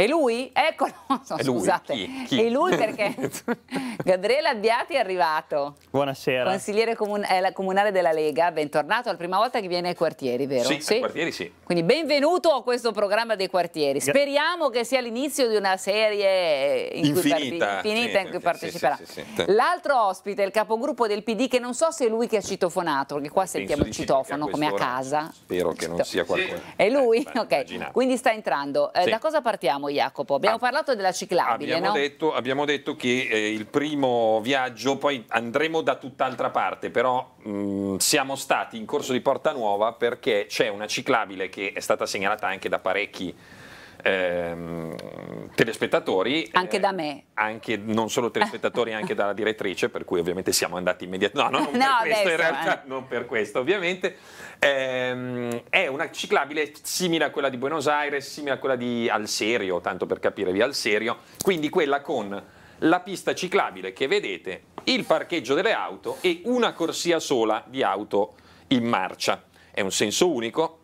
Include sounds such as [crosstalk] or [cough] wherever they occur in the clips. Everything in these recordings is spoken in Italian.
E lui? Eccolo, [laughs] so, lui, scusate. Chi? Chi? E lui perché [laughs] Gabriele Abbiati è arrivato. Buonasera. Consigliere comun comunale della Lega, bentornato, è la prima volta che viene ai quartieri, vero? Sì, sì? ai quartieri sì. Quindi benvenuto a questo programma dei quartieri. Speriamo che sia l'inizio di una serie in infinita, cui infinita sì, in cui parteciperà. Sì, L'altro ospite, il capogruppo del PD, che non so se è lui che ha citofonato, perché qua sentiamo il citofono come a casa. Spero che non sia qualcuno. È lui? Eh, beh, ok, immaginate. quindi sta entrando. Eh, da cosa partiamo? Diciamo, Jacopo? Abbiamo ah, parlato della ciclabile, abbiamo no? Detto, abbiamo detto che eh, il primo viaggio, poi andremo da tutt'altra parte, però mh, mm, siamo stati in corso di Porta Nuova perché c'è una ciclabile che è stata segnalata anche da parecchi ehm, telespettatori. Anche eh, da me. Anche, non solo telespettatori, anche dalla direttrice, per cui ovviamente siamo andati immediatamente. No, no, non [laughs] no, per questo, in realtà, non per questo, ovviamente. Ehm, è una ciclabile simile a quella di Buenos Aires, simile a quella di Alserio, tanto per capire via Alserio, quindi quella con la pista ciclabile che vedete, il parcheggio delle auto e una corsia sola di auto in marcia. È un senso unico,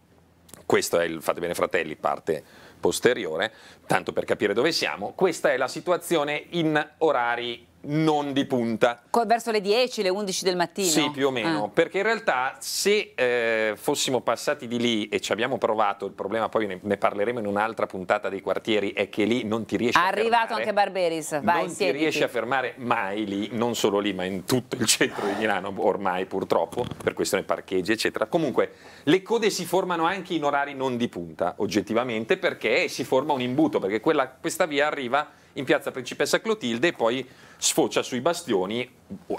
questo è il Fate Bene Fratelli, parte posteriore, tanto per capire dove siamo, questa è la situazione in orari non di punta. Verso le 10, le 11 del mattino? Sì, più o meno, ah. perché in realtà se eh, fossimo passati di lì e ci abbiamo provato, il problema poi ne, ne parleremo in un'altra puntata dei quartieri, è che lì non ti riesci Arrivato a fermare. Arrivato anche Barberis, vai, Non ti riesci a fermare mai lì, non solo lì, ma in tutto il centro di Milano ormai purtroppo, per questione parcheggi eccetera. Comunque, le code si formano anche in orari non di punta, oggettivamente, perché si forma un imbuto, perché quella, questa via arriva in piazza Principessa Clotilde e poi sfocia sui bastioni,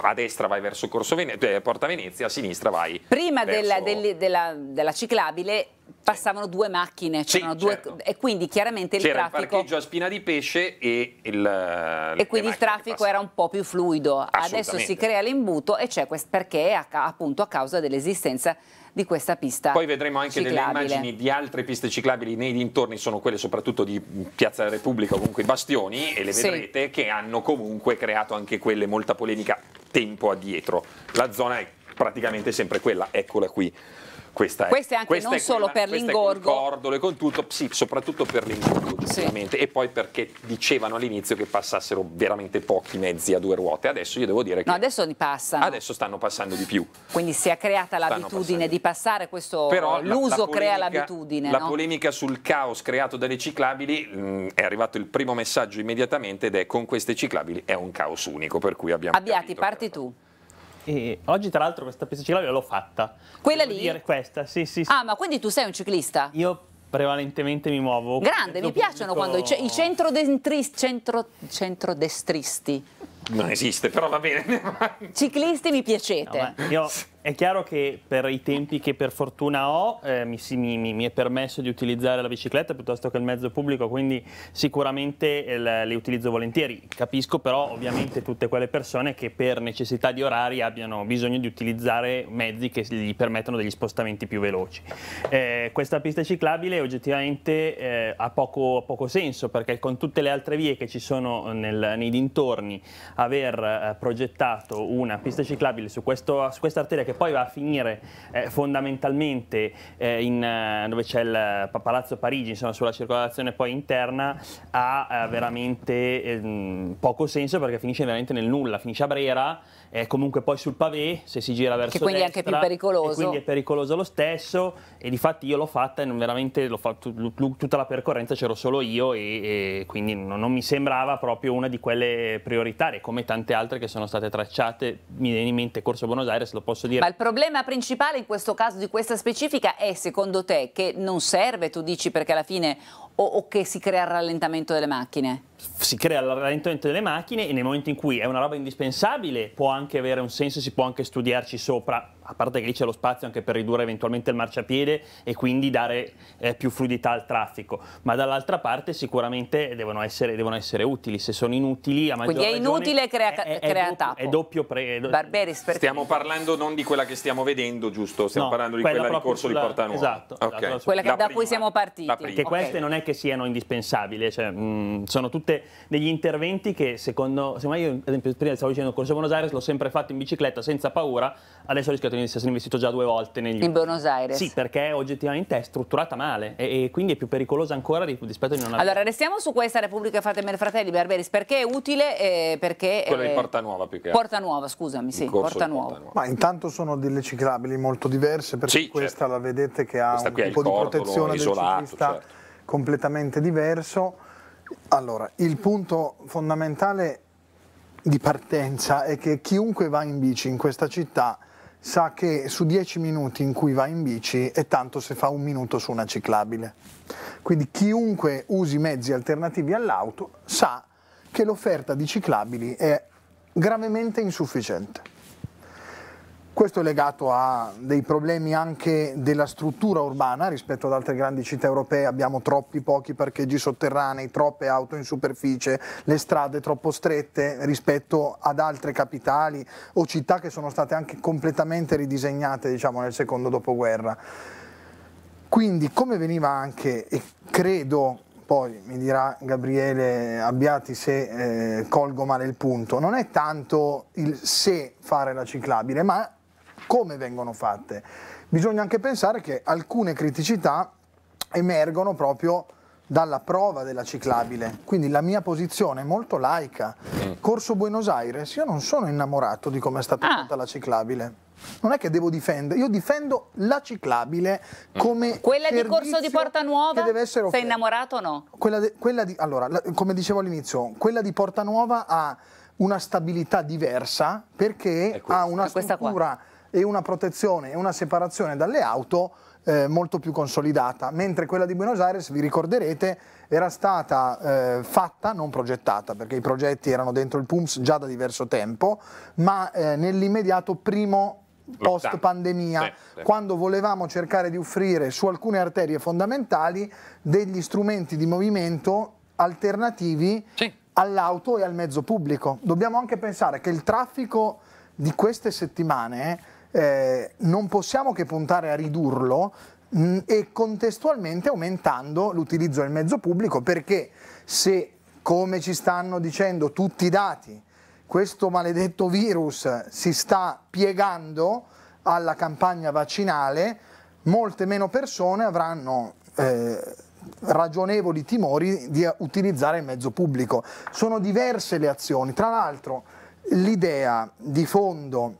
a destra vai verso Vene eh, Porta Venezia, a sinistra vai Prima verso... della, della, della ciclabile passavano due macchine, sì, due, certo. e quindi chiaramente il traffico... C'era il parcheggio a spina di pesce e il... E quindi il traffico era un po' più fluido, adesso si crea l'imbuto e c'è questo perché appunto a causa dell'esistenza di questa pista Poi vedremo anche ciclabile. delle immagini di altre piste ciclabili nei dintorni, sono quelle soprattutto di Piazza della Repubblica, comunque i bastioni, e le vedrete sì. che hanno comunque creato anche quelle molta polemica tempo addietro. La zona è praticamente sempre quella, eccola qui. Questa è, questa è anche questa non è solo quella, per l'ingorgo. Con cordolo e con tutto, sì, soprattutto per l'ingorgo, giustamente. Sì. E poi perché dicevano all'inizio che passassero veramente pochi mezzi a due ruote. Adesso io devo dire che. No, adesso ne passano. Adesso stanno passando di più. Quindi si è creata l'abitudine di passare, questo Però l'uso crea l'abitudine. La no? polemica sul caos creato dalle ciclabili mh, mm, è arrivato il primo messaggio immediatamente ed è con queste ciclabili è un caos unico. Per cui abbiamo. Abbiati, parti tu. E oggi tra l'altro questa pista ciclabile l'ho fatta. Quella Devo lì? Dire questa, sì, sì, sì. Ah, ma quindi tu sei un ciclista? Io prevalentemente mi muovo. Grande, mi piacciono pubblico... quando i, i centrodestristi, centro, centrodestristi. Non esiste, però va bene. Ciclisti mi piacete. No, io [laughs] È chiaro che per i tempi che per fortuna ho eh, mi, mi, mi, è permesso di utilizzare la bicicletta piuttosto che il mezzo pubblico, quindi sicuramente eh, le, le utilizzo volentieri. Capisco però ovviamente tutte quelle persone che per necessità di orari abbiano bisogno di utilizzare mezzi che gli permettono degli spostamenti più veloci. Eh, questa pista ciclabile oggettivamente eh, ha, poco, poco, senso perché con tutte le altre vie che ci sono eh, nel, nei dintorni aver eh, progettato una pista ciclabile su, questo, su questa arteria che poi va a finire eh, fondamentalmente eh, in, eh, dove c'è il eh, Palazzo Parigi, insomma, sulla circolazione poi interna, ha eh, veramente ehm, poco senso perché finisce veramente nel nulla, finisce a Brera, è comunque poi sul pavé, se si gira verso che quindi destra, è anche più pericoloso. quindi è pericoloso lo stesso e di fatti io l'ho fatta e non veramente l'ho fatto, tutta la percorrenza c'ero solo io e, e quindi non, non, mi sembrava proprio una di quelle prioritarie come tante altre che sono state tracciate, mi viene in mente Corso Buenos Aires, lo posso dire. Ma il problema principale in questo caso di questa specifica è secondo te che non serve, tu dici perché alla fine o, o che si crea il rallentamento delle macchine? si crea l'allenamento delle macchine e nel momento in cui è una roba indispensabile può anche avere un senso, si può anche studiarci sopra, a parte che lì c'è lo spazio anche per ridurre eventualmente il marciapiede e quindi dare eh, più fluidità al traffico, ma dall'altra parte sicuramente devono essere, devono essere, utili, se sono inutili a maggior Quindi è inutile crea, è, è, crea doppio, è doppio pre... È doppio. Barberis, perché... Stiamo parlando non di quella che stiamo vedendo, giusto? Stiamo no, parlando di quella, quella corso sulla, di Porta Nuova. Esatto, okay. esatto, quella che, da prima, cui siamo partiti. Perché okay. queste non è che siano indispensabili, cioè, mh, mm, sono tutte veramente degli interventi che secondo, secondo me io ad esempio prima stavo dicendo il Corso di Buenos Aires l'ho sempre fatto in bicicletta senza paura, adesso ho rischiato di essere investito già due volte. Negli... In Buenos Aires? Sì, perché oggettivamente è strutturata male e, e quindi è più pericolosa ancora rispetto a non avere. Allora restiamo su questa Repubblica Fatemene Fratelli Berberis, perché è utile? Eh, perché, Quella eh, di Porta Nuova più che Porta Nuova, scusami, sì, Porta Nuova. Nuova. Ma intanto sono delle ciclabili molto diverse perché sì, certo. questa certo. la vedete che ha questa un tipo di protezione isolato, del ciclista certo. completamente diverso allora, il punto fondamentale di partenza è che chiunque va in bici in questa città sa che su 10 minuti in cui va in bici è tanto se fa un minuto su una ciclabile. Quindi chiunque usi mezzi alternativi all'auto sa che l'offerta di ciclabili è gravemente insufficiente. Questo è legato a dei problemi anche della struttura urbana rispetto ad altre grandi città europee, abbiamo troppi pochi parcheggi sotterranei, troppe auto in superficie, le strade troppo strette rispetto ad altre capitali o città che sono state anche completamente ridisegnate diciamo, nel secondo dopoguerra. Quindi come veniva anche, e credo poi mi dirà Gabriele Abbiati se eh, colgo male il punto, non è tanto il se fare la ciclabile, ma come vengono fatte. Bisogna anche pensare che alcune criticità emergono proprio dalla prova della ciclabile, quindi la mia posizione è molto laica. Mm. Corso Buenos Aires, io non sono innamorato di come è stata ah. fatta la ciclabile. Non è che devo difendere, io difendo la ciclabile mm. come quella di Corso di Porta Nuova. deve essere Sei innamorato o no? Quella, de, quella di, allora, la, come dicevo all'inizio, quella di Porta Nuova ha una stabilità diversa perché ha una struttura e una protezione e una separazione dalle auto eh, molto più consolidata, mentre quella di Buenos Aires, vi ricorderete, era stata eh, fatta, non progettata, perché i progetti erano dentro il PUMS già da diverso tempo, ma eh, nell'immediato primo post pandemia, sì, sì. quando volevamo cercare di offrire su alcune arterie fondamentali degli strumenti di movimento alternativi sì. all'auto e al mezzo pubblico. Dobbiamo anche pensare che il traffico di queste settimane eh, non possiamo che puntare a ridurlo mh, mm, e contestualmente aumentando l'utilizzo del mezzo pubblico perché se, come ci stanno dicendo tutti i dati, questo maledetto virus si sta piegando alla campagna vaccinale, molte meno persone avranno eh, ragionevoli timori di utilizzare il mezzo pubblico. Sono diverse le azioni, tra l'altro l'idea di fondo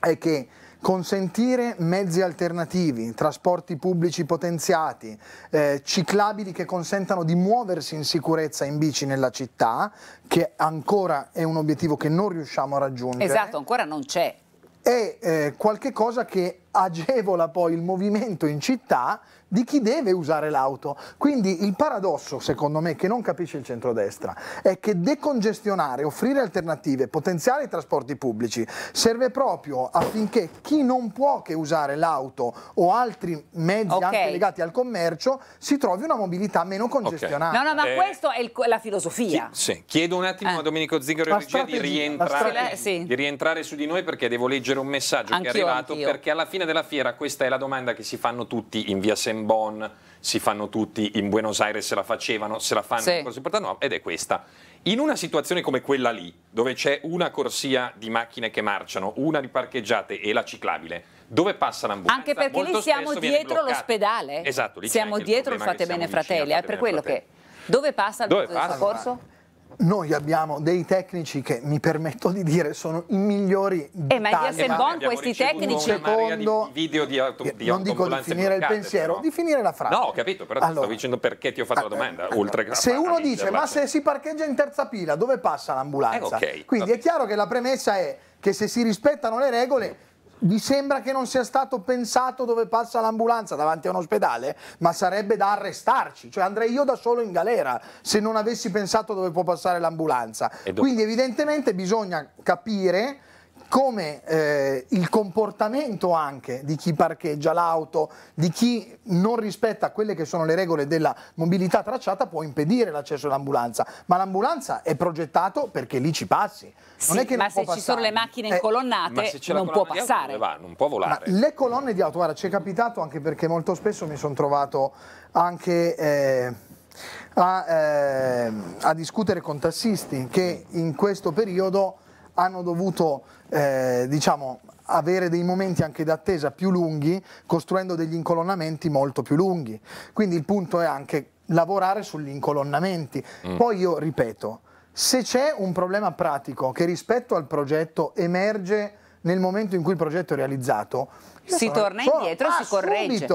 è che consentire mezzi alternativi, trasporti pubblici potenziati, eh, ciclabili che consentano di muoversi in sicurezza in bici nella città, che ancora è un obiettivo che non riusciamo a raggiungere. Esatto, ancora non c'è. È eh, qualche che agevola poi il movimento in città di chi deve usare l'auto. Quindi il paradosso, secondo me, che non capisce il centrodestra è che decongestionare, offrire alternative, potenziare i trasporti pubblici serve proprio affinché chi non può che usare l'auto o altri mezzi okay. anche legati al commercio si trovi una mobilità meno congestionata. Okay. No, no, ma eh, questa è il, la filosofia. Chi, sì. Chiedo un attimo eh. a Domenico Zigaro di rientrare, sì. di rientrare su di noi perché devo leggere un messaggio anch'io, che è arrivato anch'io. perché alla fine della fiera questa è la domanda che si fanno tutti in via Semplice en Bonn, si fanno tutti, in Buenos Aires se la facevano, se la fanno sì. cose importanti, ed è questa. In una situazione come quella lì, dove c'è una corsia di macchine che marciano, una di parcheggiate e la ciclabile, dove passa l'ambulanza? Anche perché Molto lì siamo dietro l'ospedale. Esatto, lì siamo dietro il, Fate Bene Fratelli, è per quello fratelli. che... Dove passa il dove passa? Noi abbiamo dei tecnici che, mi permetto di dire, sono i migliori eh, ma in Bon questi tecnici... Secondo, di video di auto, eh, di non dico di finire bloccate, il pensiero, no? di finire la frase. No, ho capito, però allora, ti sto dicendo perché ti ho fatto la eh, domanda. Allora, eh, oltre che se uno dice, cioè, ma se si parcheggia in terza pila, dove passa l'ambulanza? Eh, okay, Quindi è chiaro che la premessa è che se si rispettano le regole mi sembra che non sia stato pensato dove passa l'ambulanza davanti a un ospedale, ma sarebbe da arrestarci, cioè andrei io da solo in galera se non avessi pensato dove può passare l'ambulanza. Quindi evidentemente bisogna capire come eh, il comportamento anche di chi parcheggia l'auto, di chi non rispetta quelle che sono le regole della mobilità tracciata può impedire l'accesso all'ambulanza, ma l'ambulanza è progettato perché lì ci passi. Sì, è che ma non se ci passare. sono le macchine eh, incolonnate eh, non può passare. Auto, va, non può volare. Ma le colonne di auto, guarda, ci è capitato anche perché molto spesso mi sono trovato anche... Eh, a, eh, a discutere con tassisti che in questo periodo hanno dovuto eh, diciamo, avere dei momenti anche d'attesa più lunghi, costruendo degli incolonnamenti molto più lunghi. Quindi il punto è anche lavorare sugli incolonnamenti. Mm. Poi io ripeto, se c'è un problema pratico che rispetto al progetto emerge nel momento in cui il progetto è realizzato, si torna indietro e si corregge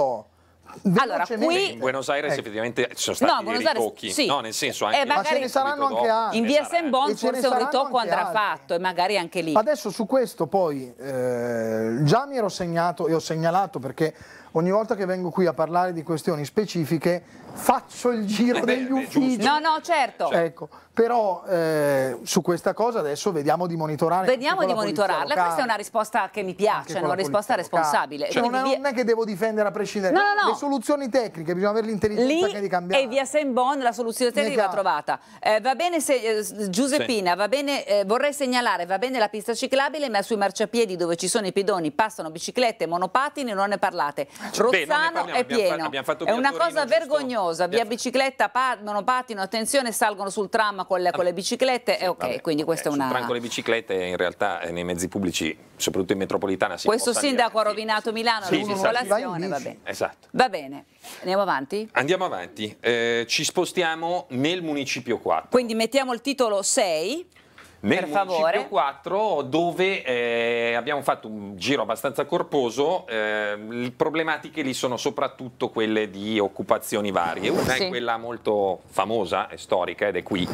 allora, qui... In Buenos Aires ecco. effettivamente ci sono stati no, dei ritocchi, sì. no, nel senso eh, anche... Eh, ma ce ne saranno anche altri. In via Sembon forse un ritocco andrà altri. fatto e magari anche lì. Adesso su questo poi eh, già mi ero segnato e ho segnalato perché ogni volta che vengo qui a parlare di questioni specifiche faccio il giro eh beh, degli uffici. No, no, certo. certo. Ecco, però eh, su questa cosa adesso vediamo di monitorare. Vediamo di monitorarla, locale. questa è una risposta che mi piace, una risposta responsabile. Cioè, non, è, non, è, che devo difendere a prescindere. No, no, no. Le soluzioni tecniche, bisogna avere l'intelligenza di cambiare. E via Sembon la soluzione tecnica va trovata. Eh, va bene se, eh, Giuseppina, sì. va bene, eh, vorrei segnalare, va bene la pista ciclabile, ma sui marciapiedi dove ci sono i pedoni passano biciclette, monopatini, non ne parlate. Rozzano Beh, ne è pieno. Abbiamo, abbiamo è una cosa vergognosa Luminosa, via bicicletta, non patino, attenzione, salgono sul tram con le, con le biciclette, sì, eh, ok, vabbè, quindi questa è una... Sul tram con le biciclette in realtà eh, nei mezzi pubblici, soprattutto in metropolitana, si Questo sindaco ha rovinato Milano, sì, l'un'unvolazione, va bene. Esatto. Va bene, andiamo avanti? Andiamo avanti, eh, ci spostiamo nel municipio 4. Quindi mettiamo il titolo 6 nel per favore. 4 dove eh, abbiamo fatto un giro abbastanza corposo, eh, le problematiche lì sono soprattutto quelle di occupazioni varie. Una sì. è quella molto famosa e storica ed è qui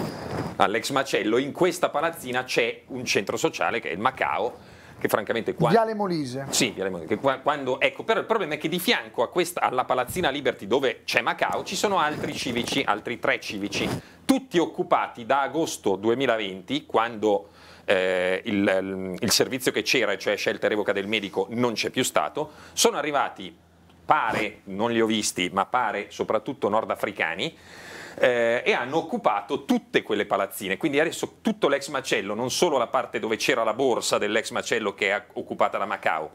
all'ex macello. In questa palazzina c'è un centro sociale che è il Macao che francamente quando... Viale Molise. Sì, Viale Molise. Quando, ecco, però il problema è che di fianco questa, alla palazzina Liberty dove c'è Macao ci sono altri civici, altri tre civici, tutti occupati da agosto 2020, quando eh, il, il servizio che c'era, cioè scelta e revoca del medico, non c'è più stato, sono arrivati pare, non li ho visti, ma pare soprattutto nordafricani, eh, e hanno occupato tutte quelle palazzine, quindi adesso tutto l'ex macello, non solo la parte dove c'era la borsa dell'ex macello che è occupata da Macao,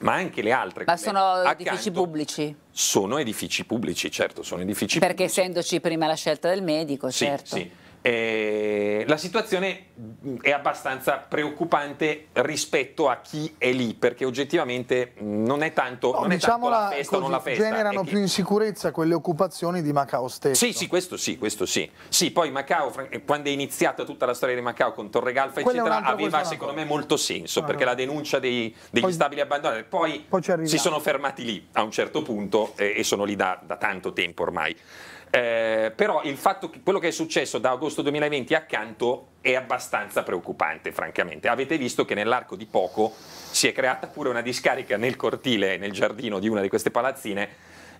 ma anche le altre. Ma sono edifici pubblici? Sono edifici pubblici, certo, sono edifici Perché pubblici. essendoci prima la scelta del medico, sì, certo. Sì. Eh, la situazione mm, è abbastanza preoccupante rispetto a chi è lì, perché oggettivamente mm, non è tanto, no, non è tanto la festa o non la festa. Generano più chi... insicurezza quelle occupazioni di Macao stesso. Sì, sì, questo sì, questo sì. Sì, poi Macao, eh, quando è iniziata tutta la storia di Macao con Torregalfa, Quello eccetera, aveva secondo me molto senso, ah, perché no. la denuncia dei, degli poi, stabili abbandonati, poi, poi si sono fermati lì a un certo punto eh, e sono lì da, da tanto tempo ormai. Eh, però il fatto che quello che è successo da agosto 2020 accanto è abbastanza preoccupante, francamente. Avete visto che nell'arco di poco si è creata pure una discarica nel cortile, nel giardino di una di queste palazzine.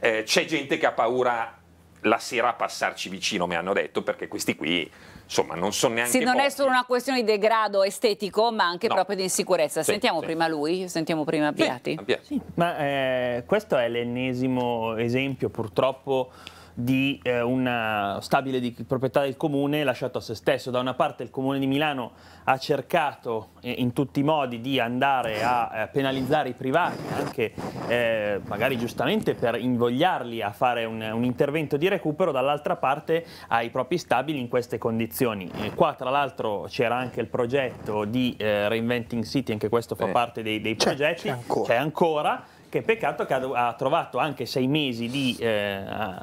Eh, c'è gente che ha paura la sera a passarci vicino, mi hanno detto, perché questi qui insomma non sono neanche Sì, non pochi. è solo una questione di degrado estetico, ma anche no. proprio di insicurezza. Sì, sentiamo sì. prima lui, sentiamo prima Beati. Sì, ma eh, questo è l'ennesimo esempio purtroppo di eh, un stabile di proprietà del comune lasciato a se stesso. Da una parte il comune di Milano ha cercato eh, in tutti i modi di andare a eh, penalizzare i privati, anche eh, magari giustamente per invogliarli a fare un, un intervento di recupero, dall'altra parte ai propri stabili in queste condizioni. E eh, qua tra l'altro c'era anche il progetto di eh, Reinventing City, anche questo fa Beh, parte dei, dei progetti, c'è ancora che peccato che ha, ha trovato anche sei mesi di eh,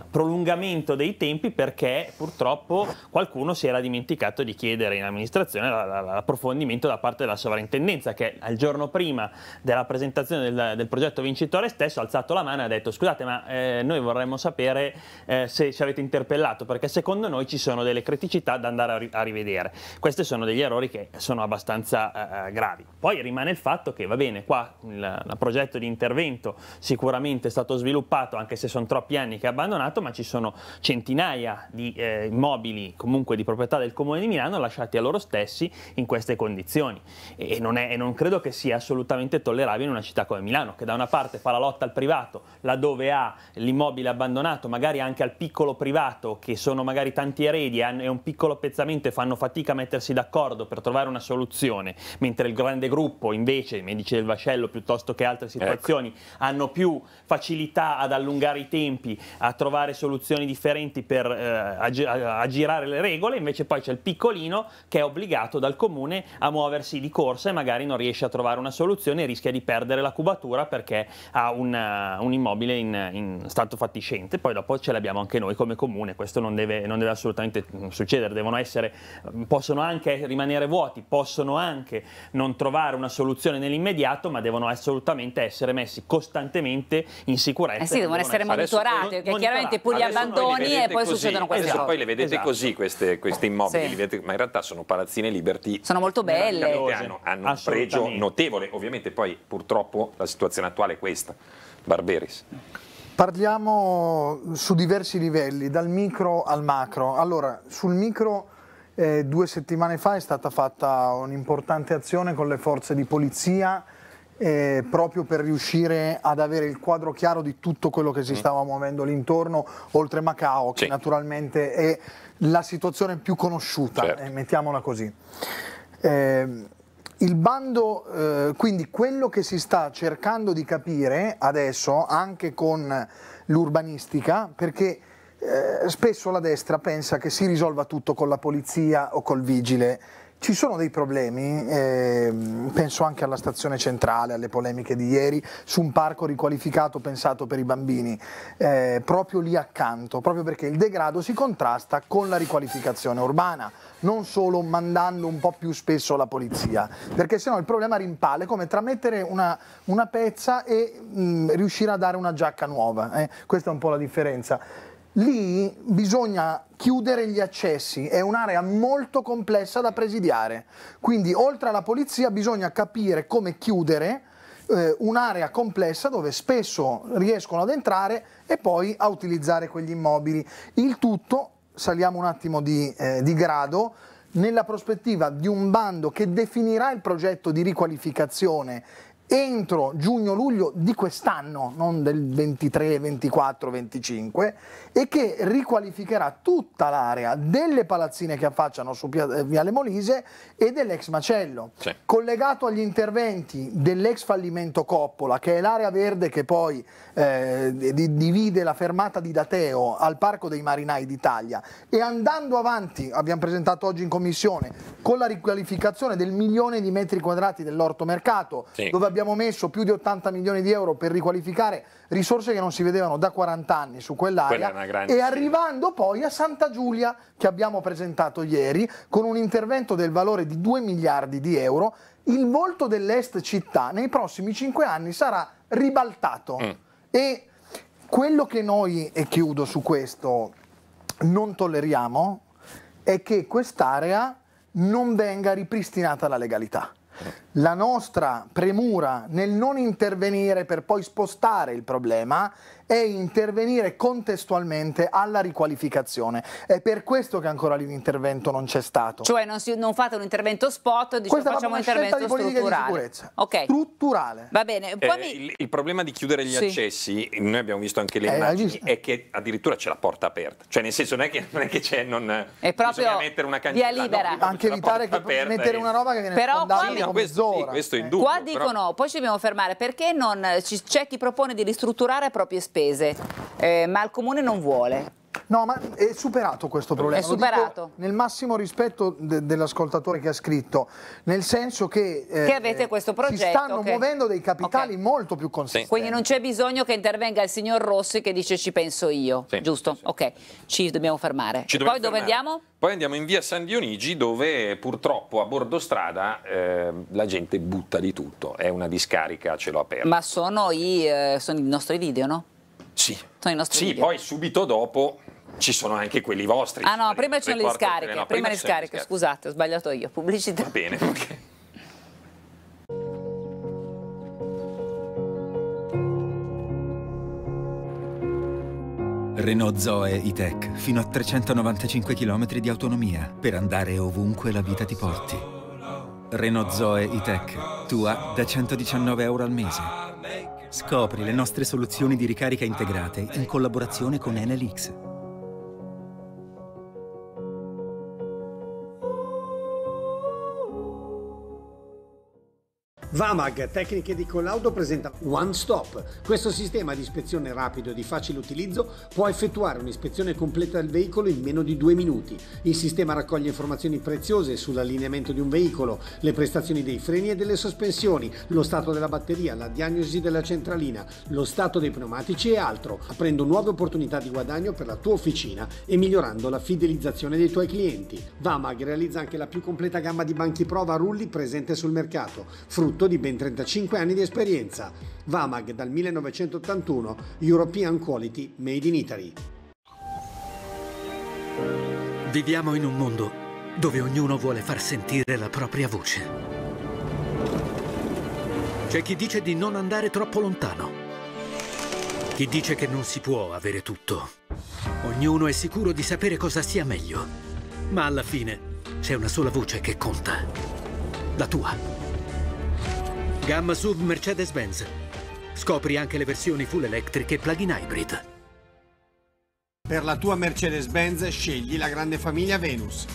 prolungamento dei tempi perché purtroppo qualcuno si era dimenticato di chiedere in amministrazione l'approfondimento da parte della sovrintendenza che al giorno prima della presentazione del, del, progetto vincitore stesso ha alzato la mano e ha detto scusate ma eh, noi vorremmo sapere eh, se ci avete interpellato perché secondo noi ci sono delle criticità da andare a, ri a rivedere. Questi sono degli errori che sono abbastanza eh, eh, gravi. Poi rimane il fatto che va bene qua il, il progetto di intervento Novecento sicuramente è stato sviluppato, anche se sono troppi anni che è abbandonato, ma ci sono centinaia di eh, immobili comunque di proprietà del Comune di Milano lasciati a loro stessi in queste condizioni e non, è, e non credo che sia assolutamente tollerabile in una città come Milano, che da una parte fa la lotta al privato, laddove ha l'immobile abbandonato, magari anche al piccolo privato, che sono magari tanti eredi e un piccolo pezzamento e fanno fatica a mettersi d'accordo per trovare una soluzione, mentre il grande gruppo invece, medici del vascello piuttosto che altre ecco. situazioni, ecco hanno più facilità ad allungare i tempi, a trovare soluzioni differenti per eh, aggirare le regole, invece poi c'è il piccolino che è obbligato dal comune a muoversi di corsa e magari non riesce a trovare una soluzione e rischia di perdere la cubatura perché ha una, eh, un immobile in, in, stato fatiscente. Poi dopo ce l'abbiamo anche noi come comune, questo non deve, non deve assolutamente mm, succedere, devono essere, mm, possono anche rimanere vuoti, possono anche non trovare una soluzione nell'immediato, ma devono assolutamente essere messi costantemente in sicurezza. Eh sì, devono essere monitorate, perché chiaramente pure gli abbandoni e poi così. succedono queste adesso esatto, cose. poi le vedete esatto. così queste, questi immobili, sì. vedete, ma in realtà sono palazzine Liberty. Sono molto belle. Hanno, hanno un pregio notevole, ovviamente poi purtroppo la situazione attuale è questa. Barberis. Parliamo su diversi livelli, dal micro al macro. Allora, sul micro eh, due settimane fa è stata fatta un'importante azione con le forze di polizia eh, proprio per riuscire ad avere il quadro chiaro di tutto quello che si mm. stava muovendo l'intorno, oltre Macao, che naturalmente è la situazione più conosciuta, certo. eh, mettiamola così. Eh, il bando, eh, quindi quello che si sta cercando di capire adesso, anche con l'urbanistica, perché eh, spesso la destra pensa che si risolva tutto con la polizia o col vigile ci sono dei problemi, eh, penso anche alla stazione centrale, alle polemiche di ieri, su un parco riqualificato pensato per i bambini, eh, proprio lì accanto, proprio perché il degrado si contrasta con la riqualificazione urbana, non solo mandando un po' più spesso la polizia, perché sennò il problema rimpale come tra mettere una, una pezza e mh, mm, riuscire a dare una giacca nuova, eh? questa è un po' la differenza lì bisogna chiudere gli accessi, è un'area molto complessa da presidiare, quindi oltre alla polizia bisogna capire come chiudere eh, un'area complessa dove spesso riescono ad entrare e poi a utilizzare quegli immobili. Il tutto, saliamo un attimo di, eh, di grado, nella prospettiva di un bando che definirà il progetto di riqualificazione entro giugno-luglio di quest'anno, non del 23, 24, 25, e che riqualificherà tutta l'area delle palazzine che affacciano su eh, Viale Molise e dell'ex macello, sì. collegato agli interventi dell'ex fallimento Coppola, che è l'area verde che poi eh, divide la fermata di Dateo al Parco dei Marinai d'Italia, e andando avanti, abbiamo presentato oggi in commissione, con la riqualificazione del milione di metri quadrati dell'ortomercato, sì. dove abbiamo abbiamo messo più di 80 milioni di euro per riqualificare risorse che non si vedevano da 40 anni su quell'area e arrivando poi a Santa Giulia che abbiamo presentato ieri con un intervento del valore di 2 miliardi di euro, il volto dell'est città nei prossimi 5 anni sarà ribaltato mm. e quello che noi, e chiudo su questo, non tolleriamo è che quest'area non venga ripristinata la legalità la nostra premura nel non intervenire per poi spostare il problema è intervenire contestualmente alla riqualificazione. È per questo che ancora lì l'intervento non c'è stato. Cioè non, si, non, fate un intervento spot, diciamo, facciamo un intervento di strutturale. Di okay. Strutturale. Va bene. Eh, mi... il, il, problema di chiudere gli sì. accessi, noi abbiamo visto anche le eh, immagini, è che addirittura c'è la porta aperta. Cioè nel senso non è che, non è che c'è, non è proprio bisogna mettere una cantina. Via libera. No, anche evitare che mettere una roba che viene Però qua, sì, no, questo, sì, questo è eh. indubbio, Qua dicono, però... poi ci dobbiamo fermare, perché non eh, c'è chi propone di ristrutturare proprie spese? spese, eh, ma il Comune non vuole. No, ma è superato questo problema. È superato. nel massimo rispetto de dell'ascoltatore che ha scritto, nel senso che, eh, che avete questo progetto, si stanno che... muovendo dei capitali okay. molto più consistenti. Quindi non c'è bisogno che intervenga il signor Rossi che dice ci penso io, sì, giusto? Sì. Ok, ci dobbiamo fermare. Ci dobbiamo poi fermare. dove andiamo? Poi andiamo in via San Dionigi dove purtroppo a bordo strada eh, la gente butta di tutto, è una discarica a cielo aperto. Ma sono i, eh, sono i nostri video, no? Sì. Sono i nostri sì, video. poi subito dopo ci sono anche quelli vostri. Ah no, prima ci sono le scariche, prima, prima le scariche, scusate, ho sbagliato io, pubblicità. Va bene, ok. Renault Zoe E-Tech, fino a 395 km di autonomia, per andare ovunque la vita ti porti. Renault Zoe E-Tech, tua da 119 euro al mese. Scopri le nostre soluzioni di ricarica integrate in collaborazione con Enel X. Vamag Tecniche di Collaudo presenta One Stop. Questo sistema di ispezione rapido e di facile utilizzo può effettuare un'ispezione completa del veicolo in meno di due minuti. Il sistema raccoglie informazioni preziose sull'allineamento di un veicolo, le prestazioni dei freni e delle sospensioni, lo stato della batteria, la diagnosi della centralina, lo stato dei pneumatici e altro, aprendo nuove opportunità di guadagno per la tua officina e migliorando la fidelizzazione dei tuoi clienti. Vamag realizza anche la più completa gamma di banchi prova rulli presente sul mercato, frutto esperto di ben 35 anni di esperienza. Vamag dal 1981, European Quality Made in Italy. Viviamo in un mondo dove ognuno vuole far sentire la propria voce. C'è chi dice di non andare troppo lontano. Chi dice che non si può avere tutto. Ognuno è sicuro di sapere cosa sia meglio. Ma alla fine c'è una sola voce che conta. La tua. Gamma SUV Mercedes-Benz. Scopri anche le versioni full electric e plug-in hybrid. Per la tua Mercedes-Benz scegli la grande famiglia Venus.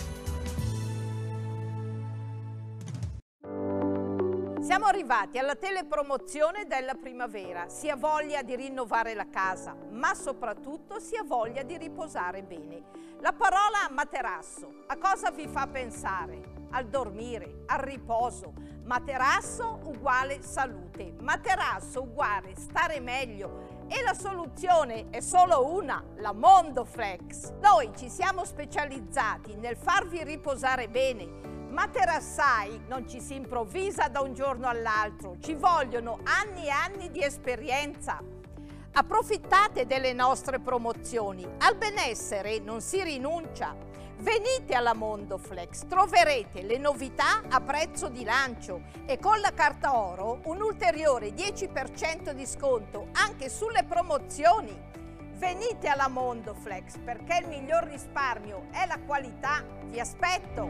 Siamo arrivati alla telepromozione della primavera. Si ha voglia di rinnovare la casa, ma soprattutto si ha voglia di riposare bene. La parola materasso a cosa vi fa pensare? Al dormire, al riposo, Materasso uguale salute, materasso uguale stare meglio e la soluzione è solo una, la Mondoflex. Noi ci siamo specializzati nel farvi riposare bene. Materassai non ci si improvvisa da un giorno all'altro, ci vogliono anni e anni di esperienza. Approfittate delle nostre promozioni, al benessere non si rinuncia. Venite alla Mondoflex, troverete le novità a prezzo di lancio e con la carta oro un ulteriore 10% di sconto anche sulle promozioni. Venite alla Mondoflex perché il miglior risparmio è la qualità. Vi aspetto!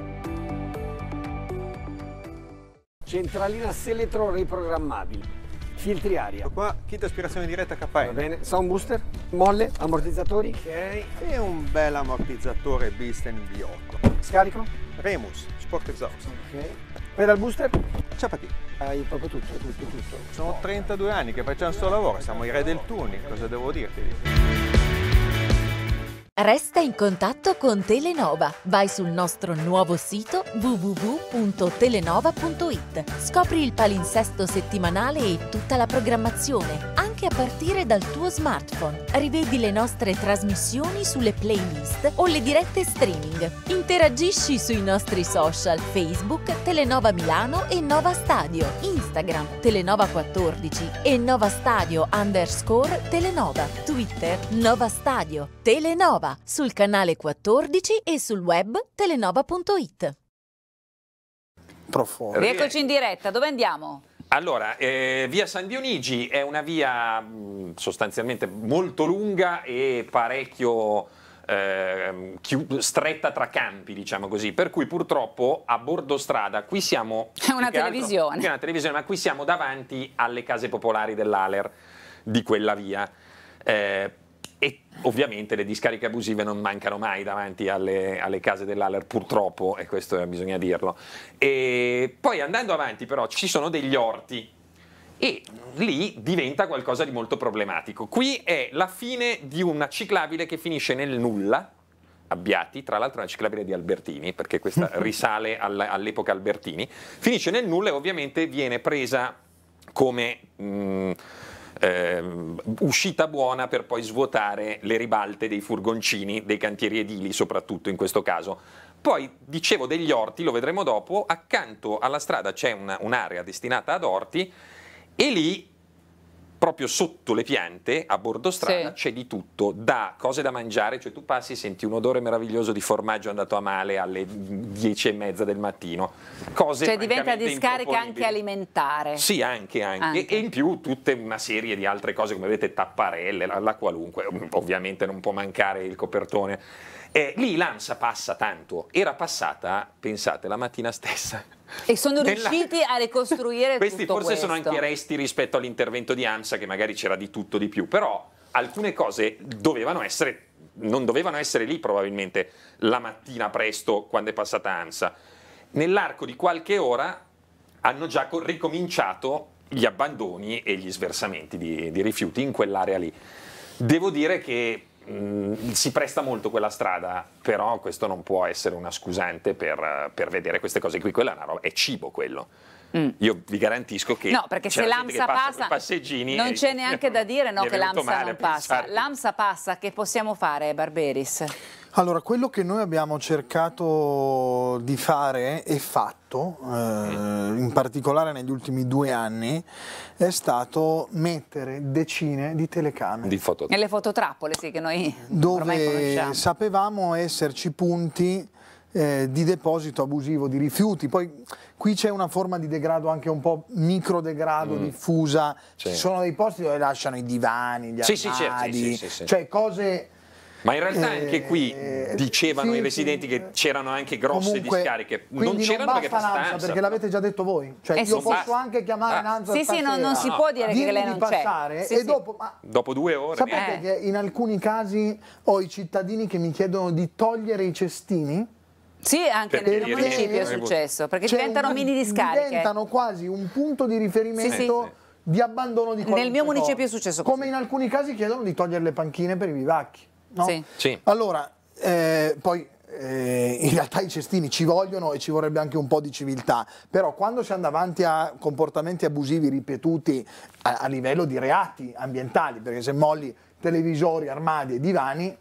Centralina Seletron riprogrammabile filtri aria. Qua kit aspirazione diretta KN. Va bene, sound booster, molle, ammortizzatori. Ok, e un bel ammortizzatore Bisten b 8 Scarico? Remus, Sport Exhaust. Ok. Pedal booster? Ciapati. Hai proprio tutto, tutto, tutto. Sono 32 anni che facciamo il suo lavoro, siamo i re del tuning, cosa devo dirti? Di? Resta in contatto con Telenova. Vai sul nostro nuovo sito www.telenova.it. Scopri il palinsesto settimanale e tutta la programmazione, anche anche a partire dal tuo smartphone. Rivedi le nostre trasmissioni sulle playlist o le dirette streaming. Interagisci sui nostri social Facebook, Telenova Milano e Nova Stadio, Instagram, Telenova 14 e Nova Stadio underscore Telenova, Twitter, Nova Stadio, Telenova, sul canale 14 e sul web telenova.it. Rieccoci in diretta, dove andiamo? Allora, eh, via San Dionigi è una via mh, sostanzialmente molto lunga e parecchio eh, stretta tra campi, diciamo così, per cui purtroppo a bordo strada qui siamo... [laughs] È una televisione. Altro, è una televisione, ma qui siamo davanti alle case popolari dell'Aler di quella via. Eh, ovviamente le discariche abusive non mancano mai davanti alle, alle case dell'Aller, purtroppo, e questo bisogna dirlo. E poi andando avanti però ci sono degli orti e lì diventa qualcosa di molto problematico. Qui è la fine di una ciclabile che finisce nel nulla, Abbiati, tra l'altro è una ciclabile di Albertini, perché questa [laughs] risale all'epoca Albertini, finisce nel nulla e ovviamente viene presa come... Mh, mm, eh, uscita buona per poi svuotare le ribalte dei furgoncini, dei cantieri edili soprattutto in questo caso. Poi dicevo degli orti, lo vedremo dopo, accanto alla strada c'è un'area destinata ad orti e lì proprio sotto le piante, a bordo strada, sì. c'è di tutto, da cose da mangiare, cioè tu passi, e senti un odore meraviglioso di formaggio andato a male alle dieci e mezza del mattino, cose Cioè diventa discarica anche alimentare. Sì, anche, anche, anche, E in più tutta una serie di altre cose, come vedete, tapparelle, la, la qualunque, ovviamente non può mancare il copertone. Eh, lì l'ANSA passa tanto, era passata, pensate, la mattina stessa. E sono della... riusciti a ricostruire [laughs] Questi forse questo. sono anche resti rispetto all'intervento di Ansa, che magari c'era di tutto di più, però alcune cose dovevano essere, non dovevano essere lì probabilmente la mattina presto quando è passata Ansa. Nell'arco di qualche ora hanno già ricominciato gli abbandoni e gli sversamenti di, di rifiuti in quell'area lì. Devo dire che Mm, si presta molto quella strada, però questo non può essere una scusante per, per vedere queste cose qui, quella è, una roba, è cibo quello. Mm. Io vi garantisco che. No, perché se l'AMSA passa, passa non c'è neanche da dire no, che l'AMSA non passa. L'AMSA passa, che possiamo fare, Barberis? Allora, quello che noi abbiamo cercato di fare e fatto, eh, in particolare negli ultimi due anni, è stato mettere decine di telecamere. Di fototrappole. E le fototrappole, sì, che noi dove sapevamo esserci punti eh, di deposito abusivo di rifiuti. Poi qui c'è una forma di degrado anche un po' microdegrado mm. diffusa. Sì. Ci sono dei posti dove lasciano i divani, gli sì, armadi, sì, certo. cioè cose ma in realtà eh, anche qui eh, dicevano sì, i residenti sì, che c'erano anche grosse comunque, discariche. Non c'erano non perché l'ANSA perché l'avete già detto voi. Cioè eh, io posso basta. anche chiamare ah. l'ANSA Sì, stasera, sì, non, non si ah. può dire che lei non passare sì, e dopo, dopo due ore. Sapete eh. che in alcuni casi ho i cittadini che mi chiedono di togliere i cestini sì, anche nel mio municipio è successo, perché cioè, diventano mini discariche. Diventano quasi un punto di riferimento... Sì, sì di abbandono di qualunque Nel mio municipio cosa. è successo così. Come in alcuni casi chiedono di togliere le panchine per i vivacchi. No? Sì. sì. Allora, eh, poi eh, in realtà i cestini ci vogliono e ci vorrebbe anche un po' di civiltà, però quando si siamo davanti a comportamenti abusivi ripetuti a, a livello di reati ambientali, perché se molli televisori, armadi e divani,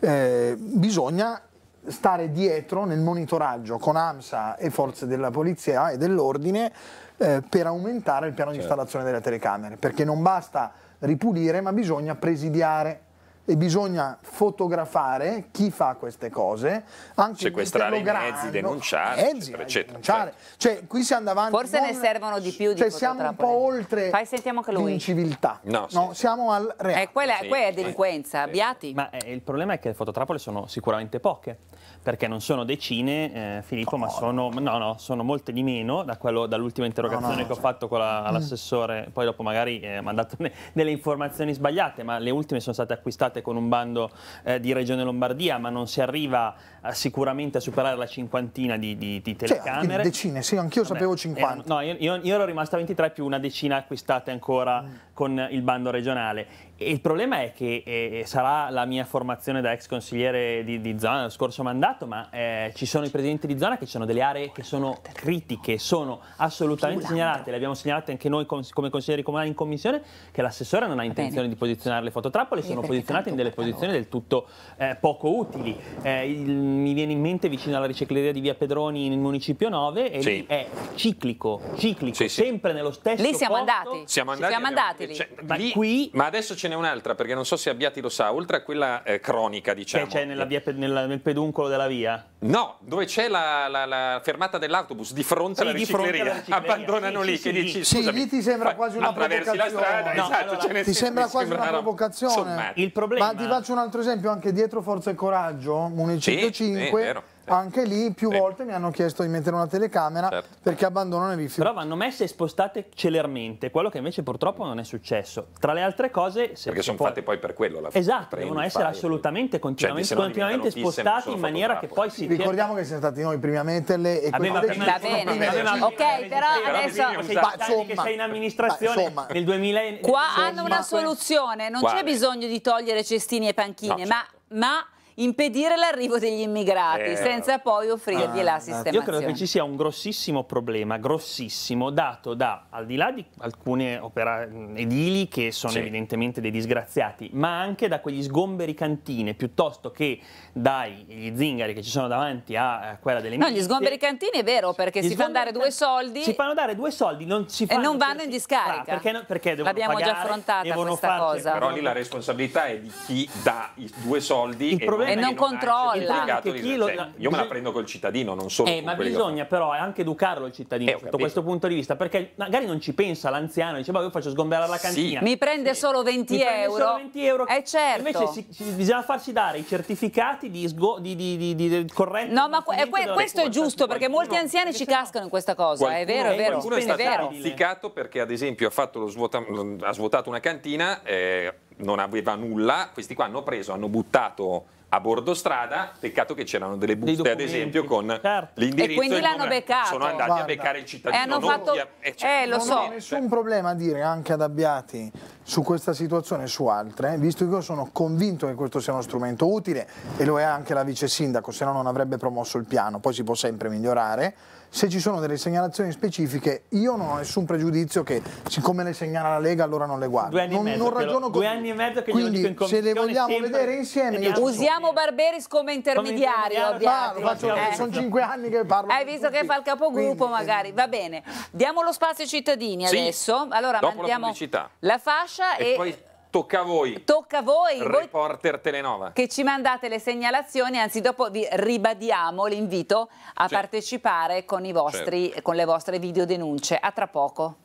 eh, bisogna stare dietro nel monitoraggio con AMSA e forze della polizia e dell'ordine eh, per aumentare il piano certo. di installazione delle telecamere, perché non basta ripulire ma bisogna presidiare e bisogna fotografare chi fa queste cose, anche sequestrare i mezzi, denunciare, mezzi, eh, eccetera, eccetera, denunciare. Certo. Cioè, qui siamo davanti Forse non... ne servono di più di cioè, siamo un po' oltre Fai, sentiamo che lui. l'inciviltà. No, sì, no sì. siamo al reato. Eh, quella, sì, quella, è delinquenza, abbiati. Ma eh, il problema è che le fototrappole sono sicuramente poche perché non sono decine, eh, Filippo, oh, ma sono, no, no, sono, molte di meno da dall'ultima interrogazione no, che ho cioè. fatto con la, mm. l'assessore, poi dopo magari eh, mi ha dato delle informazioni sbagliate, ma le ultime sono state acquistate con un bando eh, di Regione Lombardia, ma non si arriva a, sicuramente a superare la cinquantina di, di, di cioè, telecamere. Cioè, decine, sì, anch'io Vabbè, sapevo 50. Erano, no, io, io, ero rimasta 23 più una decina acquistate ancora mm con il bando regionale. E il problema è che eh, sarà la mia formazione da ex consigliere di, di zona nello scorso mandato, ma eh, ci sono i presidenti di zona che ci sono delle aree che sono critiche, sono assolutamente segnalate, le abbiamo segnalate anche noi com come consiglieri comunali in commissione, che l'assessore non ha intenzione di posizionare le fototrappole, sono posizionate in delle posizioni del tutto eh, poco utili. Eh, il, mi viene in mente vicino alla ricicleria di Via Pedroni nel municipio 9 e sì. lì è ciclico, ciclico, sì, sempre nello stesso lì siamo posto. Andati. Siamo andati. Siamo andati lì. Cioè, cioè, ma, lì, qui... ma adesso ce n'è un'altra, perché non so se Abbiati lo sa, oltre a quella eh, cronica, diciamo. Che c'è nella via, nella, nel peduncolo della via? No, dove c'è la, la, la fermata dell'autobus, di fronte sì, alla ricicleria. Abbandonano sì, lì, sì, che dici, sì, scusami, lì ti sembra quasi una attraversi la strada, no, esatto, allora, ce cioè, ne ti sembra quasi una provocazione. Sommati. Il problema... Ma ti faccio un altro esempio, anche dietro Forza e Coraggio, Municipio 5, anche lì più sì. volte mi hanno chiesto di mettere una telecamera certo. perché abbandonano i rifiuti. Però vanno messe e spostate celermente, quello che invece purtroppo non è successo. Tra le altre cose... Se perché sono può... fatte poi per quello. La esatto, devono essere eh. assolutamente continuamente, cioè, continuamente spostati in maniera che poi si... Ricordiamo che siamo stati noi primi a metterle e a quindi... Va bene, ok, però adesso... Sei che sei in amministrazione nel 2000... Qua hanno una soluzione, non c'è bisogno di togliere cestini e panchine, ma certo impedire l'arrivo degli immigrati eh, senza poi offrirgli ah, la ah. sistemazione. Io credo che ci sia un grossissimo problema, grossissimo, dato da, al di là di alcune opera edili che sono sì. evidentemente dei disgraziati, ma anche da quegli sgomberi cantine, piuttosto che dagli zingari che ci sono davanti a quella delle milizie. No, gli sgomberi cantine è vero, perché gli si fanno dare due soldi. Si fanno dare due soldi, non si fanno... E non cioè vanno in discarica. Ah, perché, no, perché devono L'abbiamo già affrontata questa farci, cosa. Però lì la responsabilità è di chi dà i due soldi Il e problema problema e non controlla. Che chi lo, io me la prendo col cittadino, non solo. Eh, ma bisogna però anche educarlo il cittadino eh, sotto questo punto di vista, perché magari non ci pensa l'anziano, dice, ma io faccio sgomberare la cantina. Sì. Mi prende sì. solo 20 Mi euro. Solo 20 euro. Eh certo. Invece si, si, bisogna farsi dare i certificati di, sgo, di, di, di corretto. No, ma que, eh, que, questo è giusto, perché qualcuno, molti anziani ci cascano in questa cosa, è vero, è vero. Qualcuno è stato criticato perché ad esempio ha, fatto lo svuota, ha svuotato una cantina, eh, non aveva nulla, questi qua hanno preso, hanno buttato a bordo strada, peccato che c'erano delle buste ad esempio con certo. l'indirizzo e quindi l'hanno beccato. Sono andati Guarda. a beccare il cittadino. E hanno fatto... Eh, eh, lo non so. Non ho nessun problema a dire anche ad Abbiati su questa situazione e su altre, eh, visto che io sono convinto che questo sia uno strumento utile e lo è anche la vice sindaco, se no non avrebbe promosso il piano, poi si può sempre migliorare se ci sono delle segnalazioni specifiche, io non ho nessun pregiudizio che siccome le segnala la Lega allora non le guardo. Due anni non, e mezzo, non ragiono lo, due anni e mezzo che Quindi, dico in commissione. Se le vogliamo sempre... vedere insieme, usiamo Barberis come intermediario. parlo, esatto, eh. sono cinque anni che parlo. Hai visto tutti. che fa il capogruppo, Quindi, magari. Eh. Va bene, diamo lo spazio ai cittadini sì. adesso. Allora Dopo mandiamo la, la fascia e, e poi Tocca a voi. Tocca a voi. Reporter voi Telenova. Che ci mandate le segnalazioni, anzi dopo vi ribadiamo l'invito a certo. partecipare con, vostri, con le vostre videodenunce. A tra poco.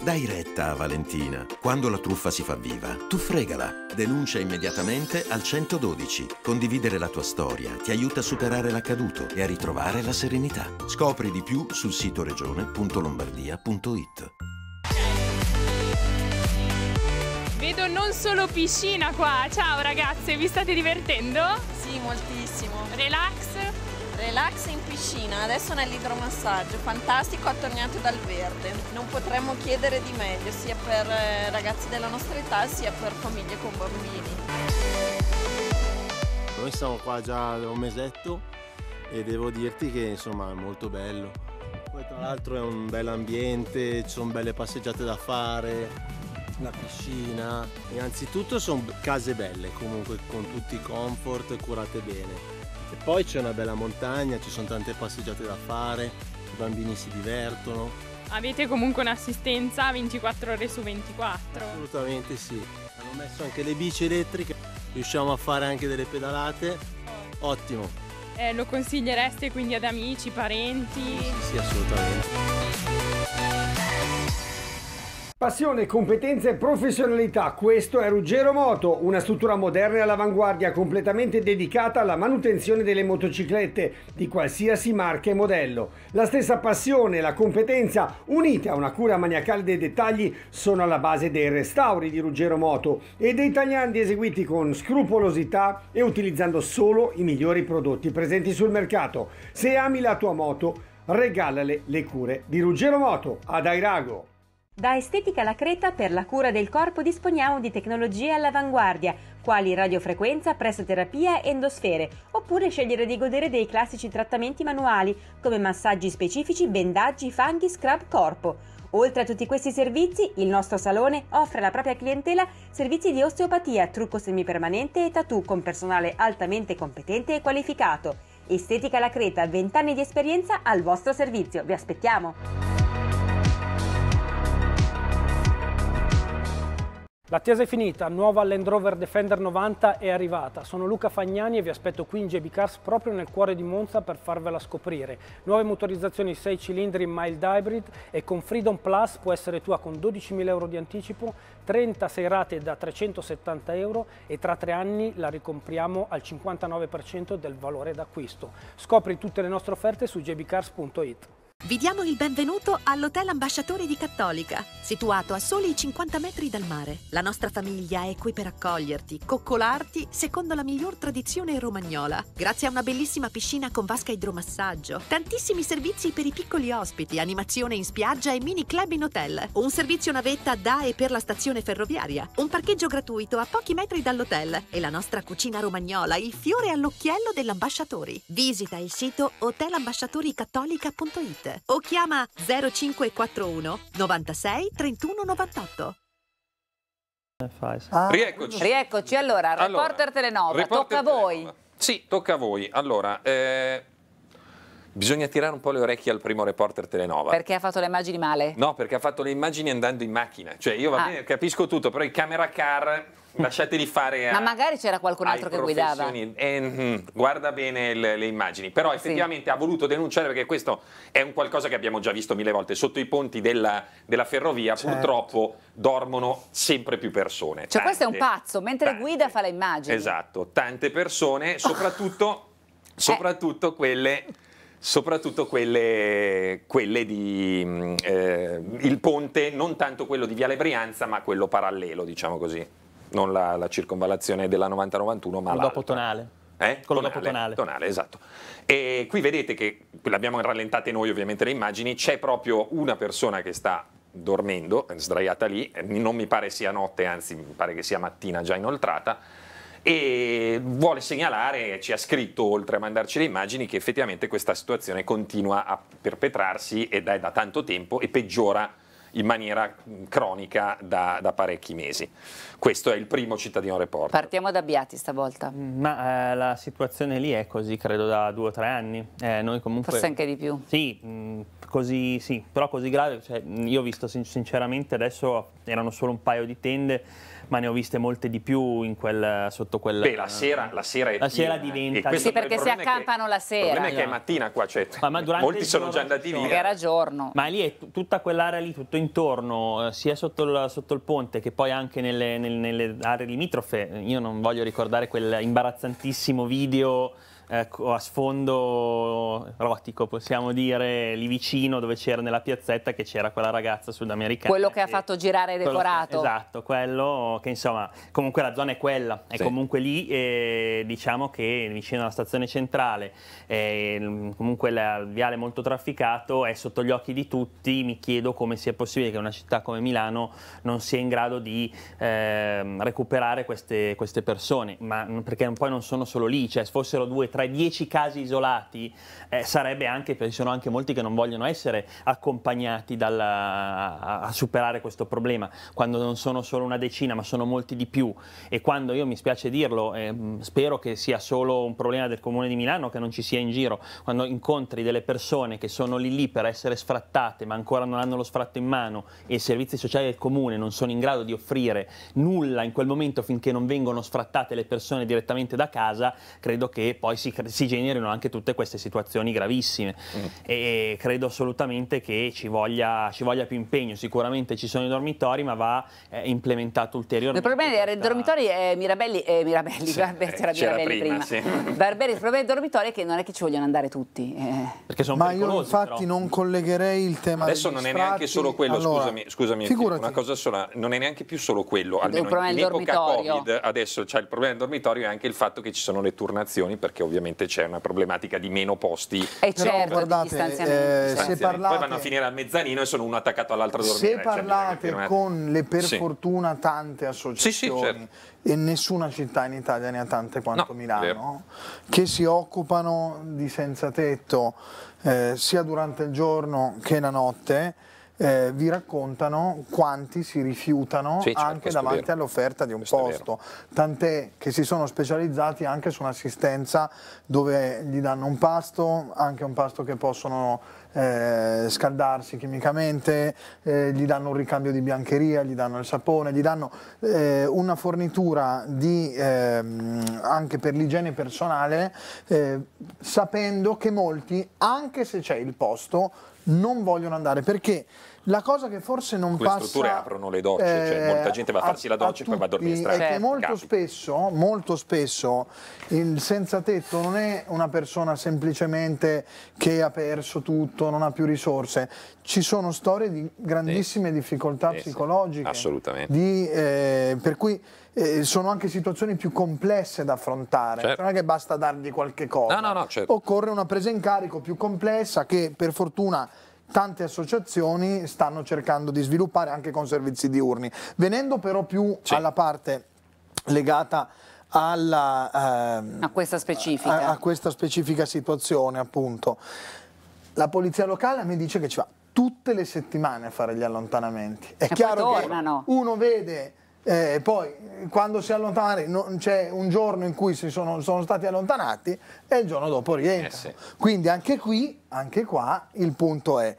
Dai retta a Valentina. Quando la truffa si fa viva, tu fregala. Denuncia immediatamente al 112. Condividere la tua storia ti aiuta a superare l'accaduto e a ritrovare la serenità. Scopri di più sul sito regione.lombardia.it. Vedo non solo piscina qua. Ciao ragazze, vi state divertendo? Sì, moltissimo. Relax? Relax in piscina, adesso nell'idromassaggio, fantastico, attorniato dal verde. Non potremmo chiedere di meglio, sia per eh, ragazzi della nostra età, sia per famiglie con bambini. Noi siamo qua già da un mesetto e devo dirti che insomma è molto bello. Poi tra l'altro è un bel ambiente, ci sono belle passeggiate da fare, la piscina. Innanzitutto sono case belle, comunque con tutti i comfort, curate bene. E poi c'è una bella montagna, ci sono tante passeggiate da fare, i bambini si divertono. Avete comunque un'assistenza 24 ore su 24? Assolutamente sì. Hanno messo anche le bici elettriche, riusciamo a fare anche delle pedalate. Oh. Ottimo. Eh, lo consigliereste quindi ad amici, parenti? Sì, sì assolutamente. Passione, competenza e professionalità, questo è Ruggero Moto, una struttura moderna e all'avanguardia completamente dedicata alla manutenzione delle motociclette di qualsiasi marca e modello. La stessa passione e la competenza, unite a una cura maniacale dei dettagli, sono alla base dei restauri di Ruggero Moto e dei tagliandi eseguiti con scrupolosità e utilizzando solo i migliori prodotti presenti sul mercato. Se ami la tua moto, regalale le cure di Ruggero Moto ad Airago. Da Estetica La Creta per la cura del corpo disponiamo di tecnologie all'avanguardia, quali radiofrequenza, pressoterapia e endosfere, oppure scegliere di godere dei classici trattamenti manuali come massaggi specifici, bendaggi, fanghi, scrub corpo. Oltre a tutti questi servizi, il nostro salone offre alla propria clientela servizi di osteopatia, trucco semipermanente e tattoo con personale altamente competente e qualificato. Estetica La Creta, 20 anni di esperienza al vostro servizio. Vi aspettiamo! L'attesa è finita, nuova Land Rover Defender 90 è arrivata. Sono Luca Fagnani e vi aspetto qui in JB Cars proprio nel cuore di Monza per farvela scoprire. Nuove motorizzazioni 6 cilindri mild hybrid e con Freedom Plus può essere tua con 12.000 euro di anticipo, 36 rate da 370 euro e tra tre anni la ricompriamo al 59% del valore d'acquisto. Scopri tutte le nostre offerte su jbcars.it. Vi diamo il benvenuto all'Hotel Ambasciatore di Cattolica, situato a soli 50 metri dal mare. La nostra famiglia è qui per accoglierti, coccolarti, secondo la miglior tradizione romagnola. Grazie a una bellissima piscina con vasca idromassaggio, tantissimi servizi per i piccoli ospiti, animazione in spiaggia e mini club in hotel, un servizio navetta da e per la stazione ferroviaria, un parcheggio gratuito a pochi metri dall'hotel e la nostra cucina romagnola, il fiore all'occhiello dell'ambasciatori. Visita il sito hotelambasciatoricattolica.it o chiama 0541 96 31 98. Ah, Rieccoci. Rieccoci. allora, reporter allora, Telenova, reporter tocca a voi. Telenova. Sì, tocca a voi. Allora, eh, Bisogna tirare un po' le orecchie al primo reporter Telenova. Perché ha fatto le immagini male? No, perché ha fatto le immagini andando in macchina. Cioè, io va ah. bene, capisco tutto, però i camera car lasciateli fare a, ma magari c'era qualcun altro che guidava eh, mm, guarda bene le, le, immagini però effettivamente sì. ha voluto denunciare perché questo è un qualcosa che abbiamo già visto mille volte sotto i ponti della, della ferrovia certo. purtroppo dormono sempre più persone cioè tante, questo è un pazzo mentre tante, guida fa le immagini esatto tante persone soprattutto, [laughs] eh. soprattutto quelle soprattutto quelle, quelle di mm, eh, il ponte, non tanto quello di Viale Brianza, ma quello parallelo, diciamo così. Non la, la circonvallazione della 90-91, ma la. dopo tonale. Eh? Quello tonale, dopo tonale. Tonale, esatto. E qui vedete che, l'abbiamo rallentate noi ovviamente le immagini, c'è proprio una persona che sta dormendo, sdraiata lì, non mi pare sia notte, anzi mi pare che sia mattina già inoltrata, e vuole segnalare, ci ha scritto oltre a mandarci le immagini, che effettivamente questa situazione continua a perpetrarsi ed è da tanto tempo e peggiora in maniera cronica da, da, parecchi mesi. Questo è il primo cittadino report. Partiamo da Biati stavolta. Mm, ma eh, la situazione lì è così, credo, da due o tre anni. Eh, comunque, Forse anche di più. Sì, mh, così, sì però così grave. Cioè, io ho visto sinceramente adesso erano solo un paio di tende ma ne ho viste molte di più quel, sotto quella... Beh, la sera, la sera è La sera diventa... Sì, perché si accampano che, la sera. Il problema è che è mattina qua, cioè, ma, ma molti sono già andati via. Era giorno. Ma lì è tutta quell'area lì, tutto intorno, eh, sia sotto il, sotto il ponte che poi anche nelle, nelle, nelle aree limitrofe, io non voglio ricordare quel imbarazzantissimo video Ecco, a sfondo rotico, possiamo dire, lì vicino dove c'era nella piazzetta che c'era quella ragazza sudamericana. Quello che, ha fatto girare e decorato. Che, esatto, quello che insomma, comunque la zona è quella, è sì. comunque lì, eh, diciamo che vicino alla stazione centrale, eh, comunque il viale molto trafficato, è sotto gli occhi di tutti, mi chiedo come sia possibile che una città come Milano non sia in grado di eh, recuperare queste, queste persone, ma perché poi non sono solo lì, cioè se fossero due, tre tra i 10 casi isolati eh, sarebbe anche, perché ci sono anche molti che non vogliono essere accompagnati dal, a, a, superare questo problema, quando non sono solo una decina ma sono molti di più e quando io mi spiace dirlo, eh, spero che sia solo un problema del comune di Milano, che non ci sia in giro, quando incontri delle persone che sono lì lì per essere sfrattate ma ancora non hanno lo sfratto in mano e i servizi sociali del comune non sono in grado di offrire nulla in quel momento finché non vengono sfrattate le persone direttamente da casa, credo che poi si si, generino anche tutte queste situazioni gravissime mm. e credo assolutamente che ci voglia, ci voglia, più impegno, sicuramente ci sono i dormitori ma va eh, implementato ulteriormente. Il problema dei dormitori è eh, Mirabelli, eh, Mirabelli sì, Barber, [laughs] eh, c'era Mirabelli prima, prima. Sì. Barberi, il problema dei dormitori è che non è che ci vogliono andare tutti. Eh. Perché sono ma io infatti però. non collegherei il tema Adesso non è neanche solo quello, allora, scusami, scusami figurati. una cosa sola, non è neanche più solo quello, almeno in epoca Covid adesso c'è cioè il problema del dormitorio e anche il fatto che ci sono le turnazioni perché ovviamente ovviamente c'è una problematica di meno posti. E eh, certo, guardate, eh, se parlate, Poi vanno a finire al mezzanino e sono uno attaccato all'altro dormire. Se cioè, parlate cioè, con le per sì. fortuna tante associazioni, sì, sì, certo. e nessuna città in Italia ne ha tante quanto no, Milano, che si occupano di senza tetto eh, sia durante il giorno che la notte, eh, vi raccontano quanti si rifiutano sì, certo, anche davanti vero. all'offerta di un questo posto, tant'è che si sono specializzati anche su un'assistenza dove gli danno un pasto, anche un pasto che possono eh, scaldarsi chimicamente, eh, gli danno un ricambio di biancheria, gli danno il sapone, gli danno eh, una fornitura di, ehm, anche per l'igiene personale, eh, sapendo che molti, anche se c'è il posto, non vogliono andare perché la cosa che forse non Quelle passa... Le strutture aprono le docce, cioè eh, cioè molta gente va a farsi a, la doccia e poi va a dormire in strada. Perché certo. molto spesso, molto spesso il senza tetto non è una persona semplicemente che ha perso tutto, non ha più risorse. Ci sono storie di grandissime sì. difficoltà sì, psicologiche. Assolutamente. Di, eh, per cui eh, sono anche situazioni più complesse da affrontare. Certo. Non è che basta dargli qualche cosa. No, no, no, certo. Occorre una presa in carico più complessa che per fortuna tante associazioni stanno cercando di sviluppare anche con servizi diurni. Venendo però più sì. alla parte legata alla, ehm, a, questa a, a questa specifica situazione, appunto, la polizia locale mi dice che ci va tutte le settimane a fare gli allontanamenti. È e chiaro che uno vede eh, poi quando si allontanano no, c'è un giorno in cui si sono, sono, stati allontanati e il giorno dopo rientra. Eh sì. Quindi anche qui, anche qua, il punto è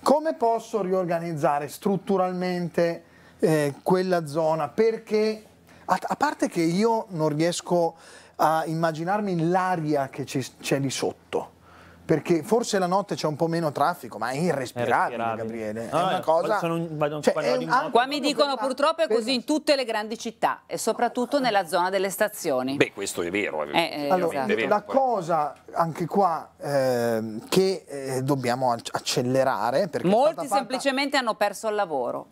come posso riorganizzare strutturalmente eh, quella zona? Perché a, a, parte che io non riesco a immaginarmi l'aria che c'è lì sotto perché forse la notte c'è un po' meno traffico, ma è irrespirabile, è Gabriele. No, cioè, è una cosa. Un... Cioè, è un... Qua mi dicono purtroppo è così in tutte le grandi città e soprattutto nella zona delle stazioni. Beh, questo è vero. È eh, eh allora, esatto. La cosa anche qua eh, che eh, dobbiamo accelerare. Molti fatta... semplicemente hanno perso il lavoro.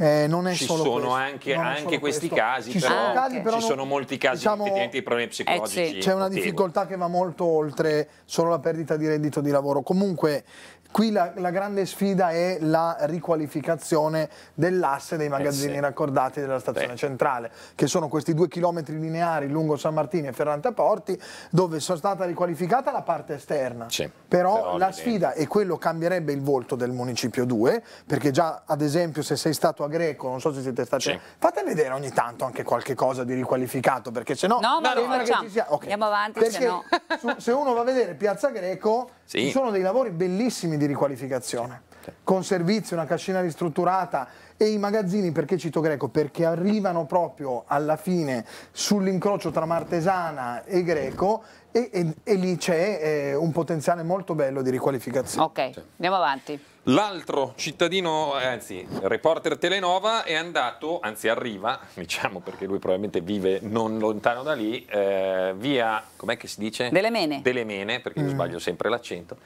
Eh, non è ci solo sono questo, anche, anche questi questo. casi, ci però, sono, casi, però ci sono molti casi diciamo, di problemi psicologici. Eh sì. C'è una difficoltà che va molto oltre solo la perdita di reddito di lavoro. Comunque Qui la, la, grande sfida è la riqualificazione dell'asse dei eh, magazzini eh sì. raccordati della stazione Beh. centrale, che sono questi due chilometri lineari lungo San Martino e Ferrante Porti, dove sono stata riqualificata la parte esterna. Sì. Però, Però, la sfida, e quello cambierebbe il volto del Municipio 2, perché già ad esempio se sei stato a Greco, non so se siete stati... Sì. Fate vedere ogni tanto anche qualche cosa di riqualificato, perché se no... No, ma no, no, ci sia... okay. andiamo avanti, se no... Su, se uno va a vedere Piazza Greco, sì. ci sono dei lavori bellissimi di riqualificazione. Con servizi, una cascina ristrutturata, e i magazzini perché cito Greco? Perché arrivano proprio alla fine sull'incrocio tra Martesana e Greco e, e, e lì c'è eh, un potenziale molto bello di riqualificazione. Ok, andiamo avanti. L'altro cittadino, eh, anzi, reporter Telenova è andato, anzi arriva, [laughs] diciamo perché lui probabilmente vive non lontano da lì, eh, via, com'è che si dice? Delle Mene. Delle Mene, perché mm. io sbaglio sempre l'accento.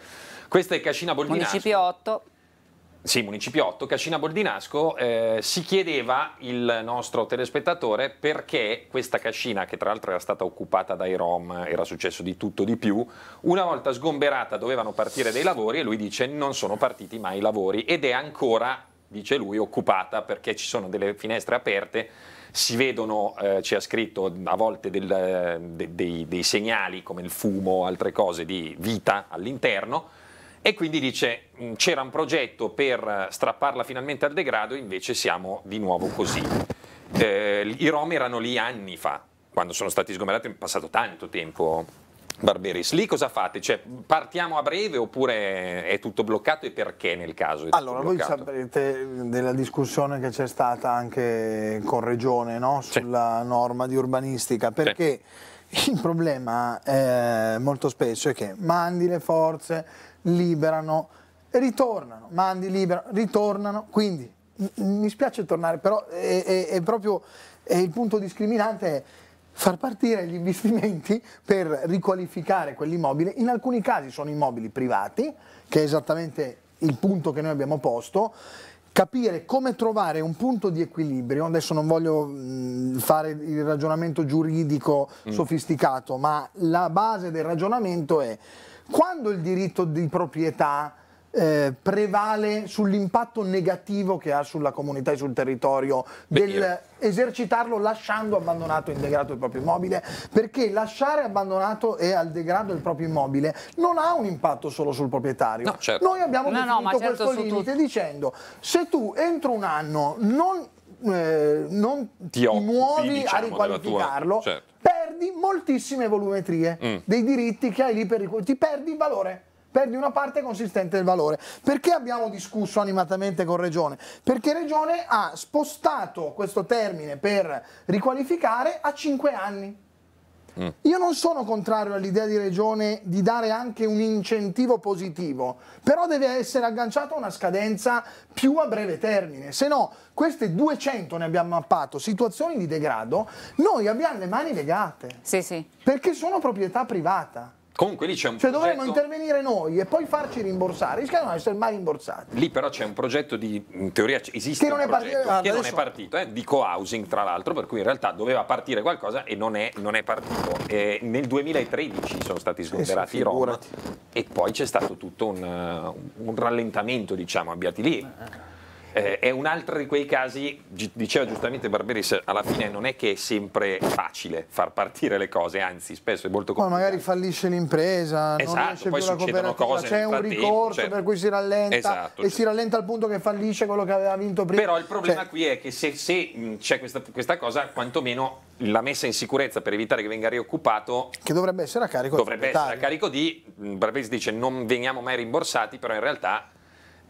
Questa è Cascina Bolognese. Municipio 8. Sì, Municipio 8, Cascina Bordinasco, eh, si chiedeva il nostro telespettatore perché questa cascina, che tra l'altro era stata occupata dai Rom, era successo di tutto di più, una volta sgomberata dovevano partire dei lavori e lui dice non sono partiti mai i lavori ed è ancora, dice lui, occupata perché ci sono delle finestre aperte si vedono, eh, ci ha scritto a volte del, eh, de, dei, dei segnali come il fumo, altre cose di vita all'interno, e quindi dice mm, c'era un progetto per eh, strapparla finalmente al degrado, invece siamo di nuovo così. Eh, I Rom erano lì anni fa, quando sono stati sgomberati è passato tanto tempo. Barberis, lì cosa fate? Cioè, partiamo a breve oppure è tutto bloccato e perché nel caso? allora, voi saprete della discussione che c'è stata anche con Regione no? sulla sì. norma di urbanistica, perché sì. il problema eh, molto spesso è che mandi le forze, liberano, ritornano, mandi, liberano, ritornano, quindi mi spiace tornare, però è, è, è proprio è il punto discriminante è far partire gli investimenti per riqualificare quell'immobile, in alcuni casi sono immobili privati, che è esattamente il punto che noi abbiamo posto, capire come trovare un punto di equilibrio, adesso non voglio mm, fare il ragionamento giuridico mm. sofisticato, ma la base del ragionamento è quando il diritto di proprietà eh, prevale sull'impatto negativo che ha sulla comunità e sul territorio dell'esercitarlo lasciando abbandonato e degrado il proprio immobile, perché lasciare abbandonato e al degrado il proprio immobile non ha un impatto solo sul proprietario. No, certo. Noi abbiamo no, definito no, certo questo limite dicendo se tu entro un anno non eh, non ti, ti occupi, muovi diciamo, a riqualificarlo, tua... certo perdi moltissime volumetrie mm. dei diritti che hai lì per il ti perdi il valore perdi una parte consistente del valore. Perché abbiamo discusso animatamente con Regione? Perché Regione ha spostato questo termine per riqualificare a 5 anni. Mm. Io non sono contrario all'idea di Regione di dare anche un incentivo positivo, però deve essere agganciato a una scadenza più a breve termine, se no queste 200 ne abbiamo mappato, situazioni di degrado, noi abbiamo le mani legate, sì, sì. perché sono proprietà privata. Comunque lì c'è un cioè, progetto... dovremmo intervenire noi e poi farci rimborsare, rischiano di non essere mai rimborsati. Lì però c'è un progetto di, in teoria esiste che non, è, progetto, partito, ah, che non è partito, eh, di co-housing tra l'altro, per cui in realtà doveva partire qualcosa e non è, non è partito. Eh, nel 2013 sono stati eh sgomberati i Roma e poi c'è stato tutto un, un rallentamento, diciamo, abbiati lì. Eh, eh, eh, è un altro di quei casi, diceva giustamente Barberis, alla fine non è che è sempre facile far partire le cose, anzi spesso è molto complicato. Ma magari fallisce l'impresa, esatto, non riesce poi più la cooperativa, c'è un ricorso certo. per cui si rallenta esatto, e certo. si rallenta al punto che fallisce quello che aveva vinto prima. Però il problema cioè, qui è che se, se c'è questa, questa cosa, quantomeno la messa in sicurezza per evitare che venga rioccupato che dovrebbe essere a carico dovrebbe essere a carico di Barberis dice non veniamo mai rimborsati però in realtà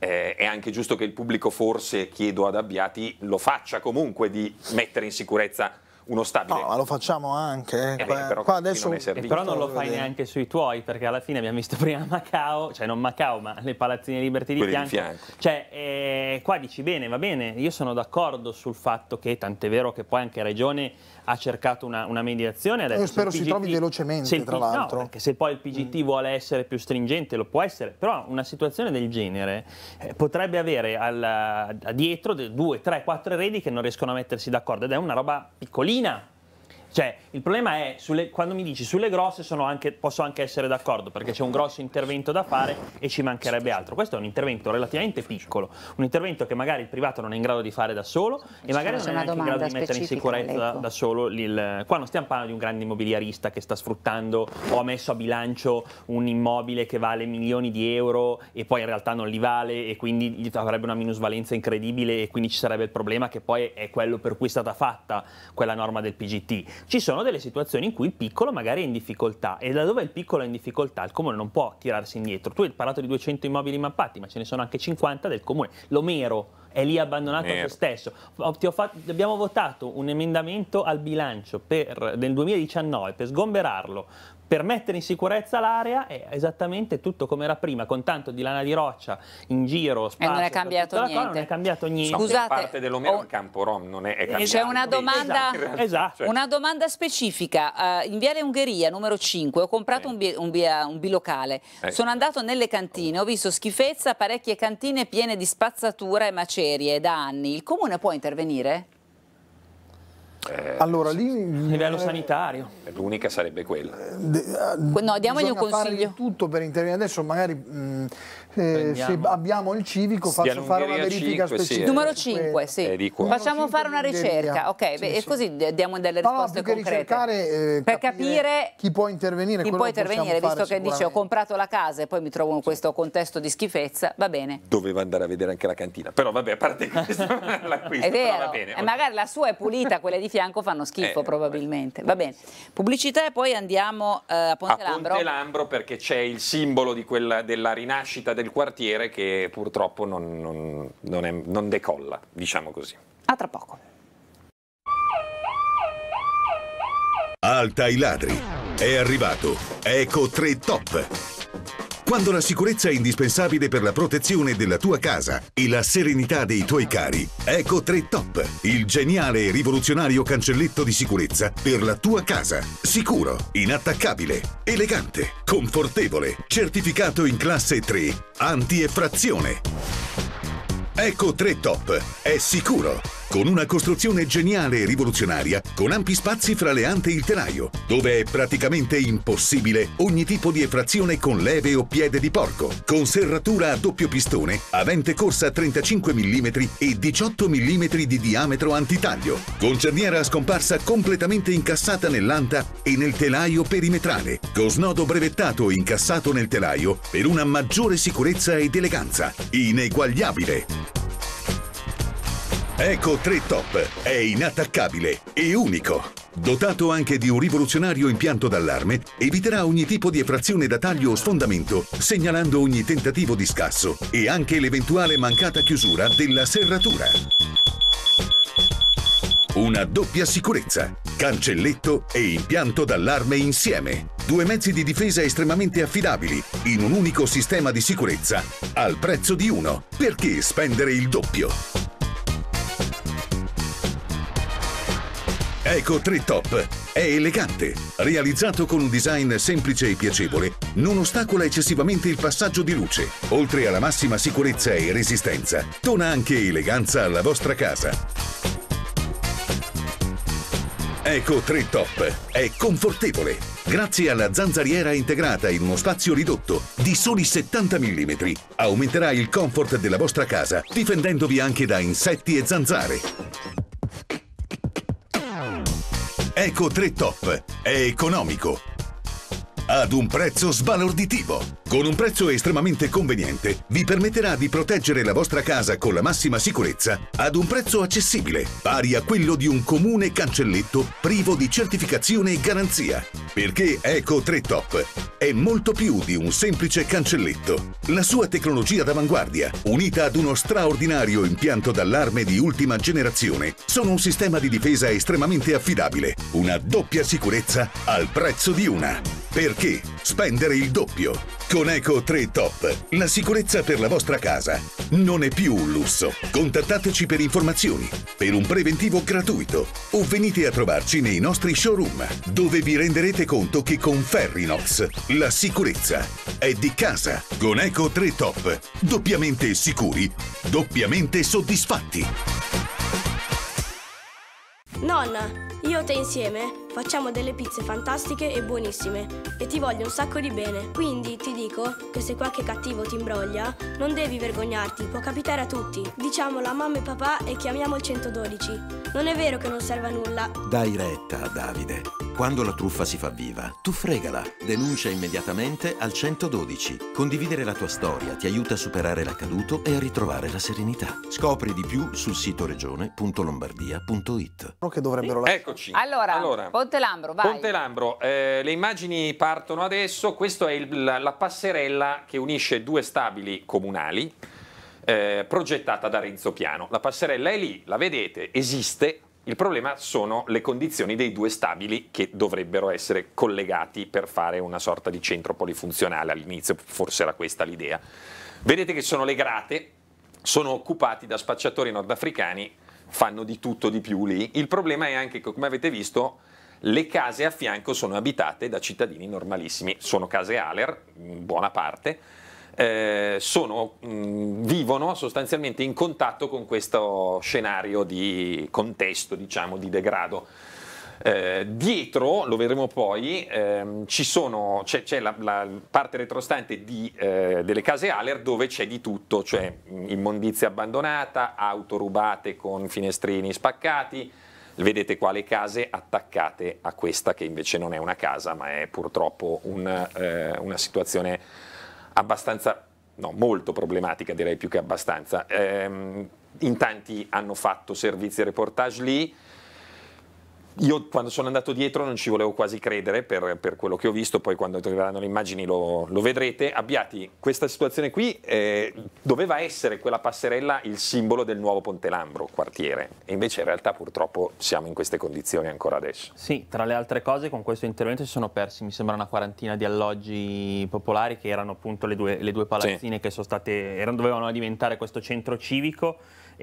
eh, è anche giusto che il pubblico forse, chiedo ad Abbiati, lo faccia comunque di mettere in sicurezza uno stabile. No, ma lo facciamo anche. Eh, eh qua, però, qua adesso... non eh, però non lo eh, fai vedere. neanche sui tuoi, perché alla fine abbiamo visto [laughs] prima Macao, cioè non Macao, ma le palazzine Liberty di fianco. Di fianco. Cioè, eh, qua dici bene, va bene, io sono d'accordo sul fatto che, tant'è vero che poi anche Regione ha cercato una, una mediazione. Adesso, Io eh, spero PGT, si trovi velocemente, tra l'altro. No, perché se poi il PGT mm. vuole essere più stringente, lo può essere, però una situazione del genere eh, potrebbe avere al, dietro due, tre, quattro eredi che non riescono a mettersi d'accordo ed è una roba piccolina cioè, il problema è sulle, quando mi dici sulle grosse anche, posso anche essere d'accordo perché c'è un grosso intervento da fare e ci mancherebbe altro. Questo è un intervento relativamente piccolo, un intervento che magari il privato non è in grado di fare da solo e magari non è neanche in grado di mettere in sicurezza da, solo. Il, qua non stiamo parlando di un grande immobiliarista che sta sfruttando o ha messo a bilancio un immobile che vale milioni di euro e poi in realtà non li vale e quindi avrebbe una minusvalenza incredibile e quindi ci sarebbe il problema che poi è quello per cui è stata fatta quella norma del PGT ci sono delle situazioni in cui il piccolo magari è in difficoltà e da dove il piccolo è in difficoltà il comune non può tirarsi indietro. Tu hai parlato di 200 immobili mappati, ma ce ne sono anche 50 del comune. L'Omero è lì abbandonato Mero. a se stesso. Fatto, abbiamo votato un emendamento al bilancio per, nel 2019 per sgomberarlo per mettere in sicurezza l'area è esattamente tutto come era prima, con tanto di lana di roccia in giro, spazio, e non è cambiato, niente. Cosa, non è cambiato niente. Scusate, parte dell'Omero oh, campo rom non è, è cambiato. C'è una esatto, domanda, esatto, esatto. una domanda specifica, uh, in Viale Ungheria numero 5 ho comprato eh. un, bi, un, bi, eh, un, bilocale, eh. sono andato nelle cantine, ho visto schifezza, parecchie cantine piene di spazzatura e macerie da anni, il comune può intervenire? Eh, allora, lì, a livello sanitario. Eh, l'unica sarebbe quella. Ah, no, diamogli un consiglio. tutto per intervenire. Adesso magari mh, mm, eh, se abbiamo il civico faccio fare una verifica 5, specifica. Sì, Numero 5, sì. Facciamo 5 fare una ricerca, ok? Sì, e così diamo delle risposte no, concrete. Eh, per capire chi può intervenire. Chi può intervenire, visto che dice ho comprato la casa e poi mi trovo in questo contesto di schifezza, va bene. Doveva andare a vedere anche la cantina. Però vabbè, a parte [laughs] questo, la [laughs] qui, È E magari la sua è pulita, quella di fianco fanno schifo eh, probabilmente. Eh, Va bene, pubblicità e poi andiamo eh, a Ponte a Lambro. A Ponte Lambro perché c'è il simbolo quella, della rinascita del quartiere che purtroppo non, non, non, è, non decolla, diciamo così. A tra poco. Alta i ladri. È arrivato Eco 3 Top. Quando la sicurezza è indispensabile per la protezione della tua casa e la serenità dei tuoi cari, Eco 3 Top, il geniale e rivoluzionario cancelletto di sicurezza per la tua casa. Sicuro, inattaccabile, elegante, confortevole, certificato in classe 3, anti-effrazione. Eco 3 Top è sicuro, con una costruzione geniale e rivoluzionaria, con ampi spazi fra le ante e il telaio, dove è praticamente impossibile ogni tipo di effrazione con leve o piede di porco, con serratura a doppio pistone, avente corsa 35 mm e 18 mm di diametro antitaglio, con cerniera a scomparsa completamente incassata nell'anta e nel telaio perimetrale, con snodo brevettato incassato nel telaio per una maggiore sicurezza ed eleganza, ineguagliabile. Eco 3 Top è inattaccabile e unico. Dotato anche di un rivoluzionario impianto d'allarme, eviterà ogni tipo di effrazione da taglio o sfondamento, segnalando ogni tentativo di scasso e anche l'eventuale mancata chiusura della serratura. Una doppia sicurezza, cancelletto e impianto d'allarme insieme. Due mezzi di difesa estremamente affidabili, in un unico sistema di sicurezza, al prezzo di uno. Perché spendere il doppio? Eco 3 Top è elegante, realizzato con un design semplice e piacevole, non ostacola eccessivamente il passaggio di luce. Oltre alla massima sicurezza e resistenza, dona anche eleganza alla vostra casa. Eco 3 Top è confortevole, grazie alla zanzariera integrata in uno spazio ridotto di soli 70 mm, aumenterà il comfort della vostra casa difendendovi anche da insetti e zanzare. Eco 3 Top. È economico, ad un prezzo sbalorditivo. Con un prezzo estremamente conveniente vi permetterà di proteggere la vostra casa con la massima sicurezza ad un prezzo accessibile, pari a quello di un comune cancelletto privo di certificazione e garanzia. Perché Eco 3 Top è molto più di un semplice cancelletto. La sua tecnologia d'avanguardia, unita ad uno straordinario impianto d'allarme di ultima generazione, sono un sistema di difesa estremamente affidabile, una doppia sicurezza al prezzo di una. Perché perché spendere il doppio? Con Eco 3 Top, la sicurezza per la vostra casa non è più un lusso. Contattateci per informazioni, per un preventivo gratuito o venite a trovarci nei nostri showroom, dove vi renderete conto che con Ferrinox la sicurezza è di casa. Con Eco 3 Top, doppiamente sicuri, doppiamente soddisfatti. Nonna, io e te insieme facciamo delle pizze fantastiche e buonissime e ti voglio un sacco di bene. Quindi ti dico che se qualche cattivo ti imbroglia, non devi vergognarti, può capitare a tutti. Diciamolo a mamma e papà e chiamiamo il 112. Non è vero che non serve a nulla. Dai retta, Davide. Quando la truffa si fa viva, tu fregala. Denuncia immediatamente al 112. Condividere la tua storia ti aiuta a superare l'accaduto e a ritrovare la serenità. Scopri di più sul sito regione.lombardia.it che dovrebbero lasciare. Eccoci. Allora, allora Ponte Lambro, vai. Ponte Lambro, eh, le immagini partono adesso. Questa è il, la, la, passerella che unisce due stabili comunali eh, progettata da Renzo Piano. La passerella è lì, la vedete, esiste. Il problema sono le condizioni dei due stabili che dovrebbero essere collegati per fare una sorta di centro polifunzionale. All'inizio forse era questa l'idea. Vedete che sono le grate, sono occupati da spacciatori nordafricani fanno di tutto di più lì. Il problema è anche che, come avete visto, le case a fianco sono abitate da cittadini normalissimi, sono case Aler, in buona parte, eh, sono, mh, mm, vivono sostanzialmente in contatto con questo scenario di contesto, diciamo, di degrado. Eh, dietro, lo vedremo poi, ehm, sono, c'è, c'è la, la, parte retrostante di, eh, delle case Aller dove c'è di tutto, cioè mm, immondizia abbandonata, auto rubate con finestrini spaccati, vedete qua le case attaccate a questa che invece non è una casa ma è purtroppo un, eh, una situazione abbastanza, no molto problematica direi più che abbastanza. Eh, in tanti hanno fatto servizi e reportage lì, io quando sono andato dietro non ci volevo quasi credere per, per quello che ho visto, poi quando arriveranno le immagini lo, lo vedrete. Abbiati, questa situazione qui eh, doveva essere quella passerella il simbolo del nuovo Ponte Lambro, quartiere, e invece in realtà purtroppo siamo in queste condizioni ancora adesso. Sì, tra le altre cose con questo intervento si sono persi, mi sembra, una quarantina di alloggi popolari che erano appunto le due, le due palazzine sì. che sono state, erano, dovevano diventare questo centro civico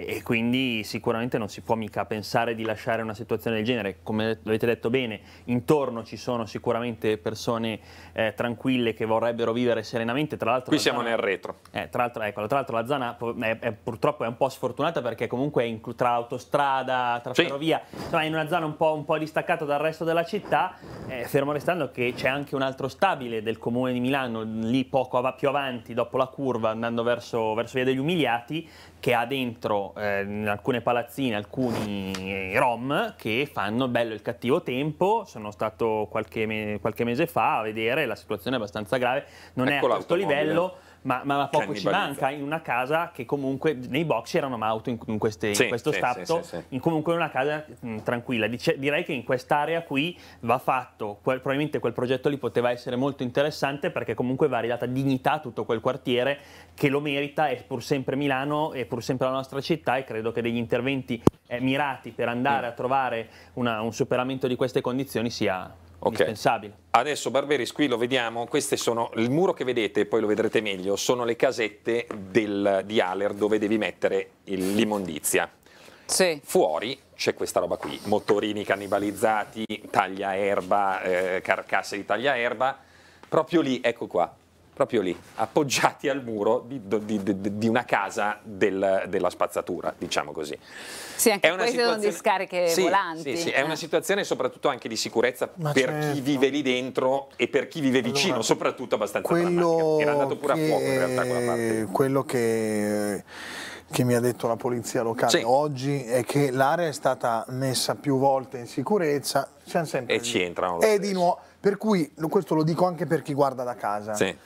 e quindi sicuramente non si può mica pensare di lasciare una situazione del genere. Come avete detto bene, intorno ci sono sicuramente persone eh, tranquille che vorrebbero vivere serenamente. Tra l'altro, Qui la siamo zana, nel retro. Eh, tra l'altro, ecco, la zona è, è, purtroppo è un po' sfortunata perché comunque è tra autostrada, tra sì. ferrovia, insomma è in una zona un po', un po distaccata dal resto della città, eh, fermo restando che c'è anche un altro stabile del comune di Milano, lì poco av più avanti, dopo la curva, andando verso, verso Via degli Umiliati, che ha dentro eh, alcune palazzine, alcuni eh, rom che fanno il bello il cattivo tempo. Sono stato qualche, me qualche mese fa a vedere, la situazione è abbastanza grave, non ecco è a ecco questo livello ma, ma poco ci manca in una casa che comunque nei box c'erano auto in, in, queste, sì, in questo sì, stato, sì, in comunque una casa mh, mm, tranquilla. Dice, direi che in quest'area qui va fatto, quel, probabilmente quel progetto lì poteva essere molto interessante perché comunque va ridata dignità a tutto quel quartiere che lo merita, è pur sempre Milano, è pur sempre la nostra città e credo che degli interventi eh, mirati per andare mm. a trovare una, un superamento di queste condizioni sia, Okay. Adesso Barberis qui lo vediamo, queste sono il muro che vedete, poi lo vedrete meglio, sono le casette del, di Aler dove devi mettere l'immondizia. Sì. Fuori c'è questa roba qui, motorini cannibalizzati, tagliaerba, eh, carcasse di taglia erba, proprio lì, ecco qua, proprio lì, appoggiati al muro di, di, di, di una casa del, della spazzatura, diciamo così. Sì, anche è una queste sono discariche sì, volanti. Sì, sì, è una eh. situazione soprattutto anche di sicurezza Ma per certo. chi vive lì dentro e per chi vive vicino, allora, soprattutto abbastanza quello Era andato pure a fuoco in realtà quella parte. Quello che, che mi ha detto la polizia locale sì. oggi è che l'area è stata messa più volte in sicurezza, siamo sempre e lì. ci entrano. E di nuovo, per cui questo lo dico anche per chi guarda da casa. Sì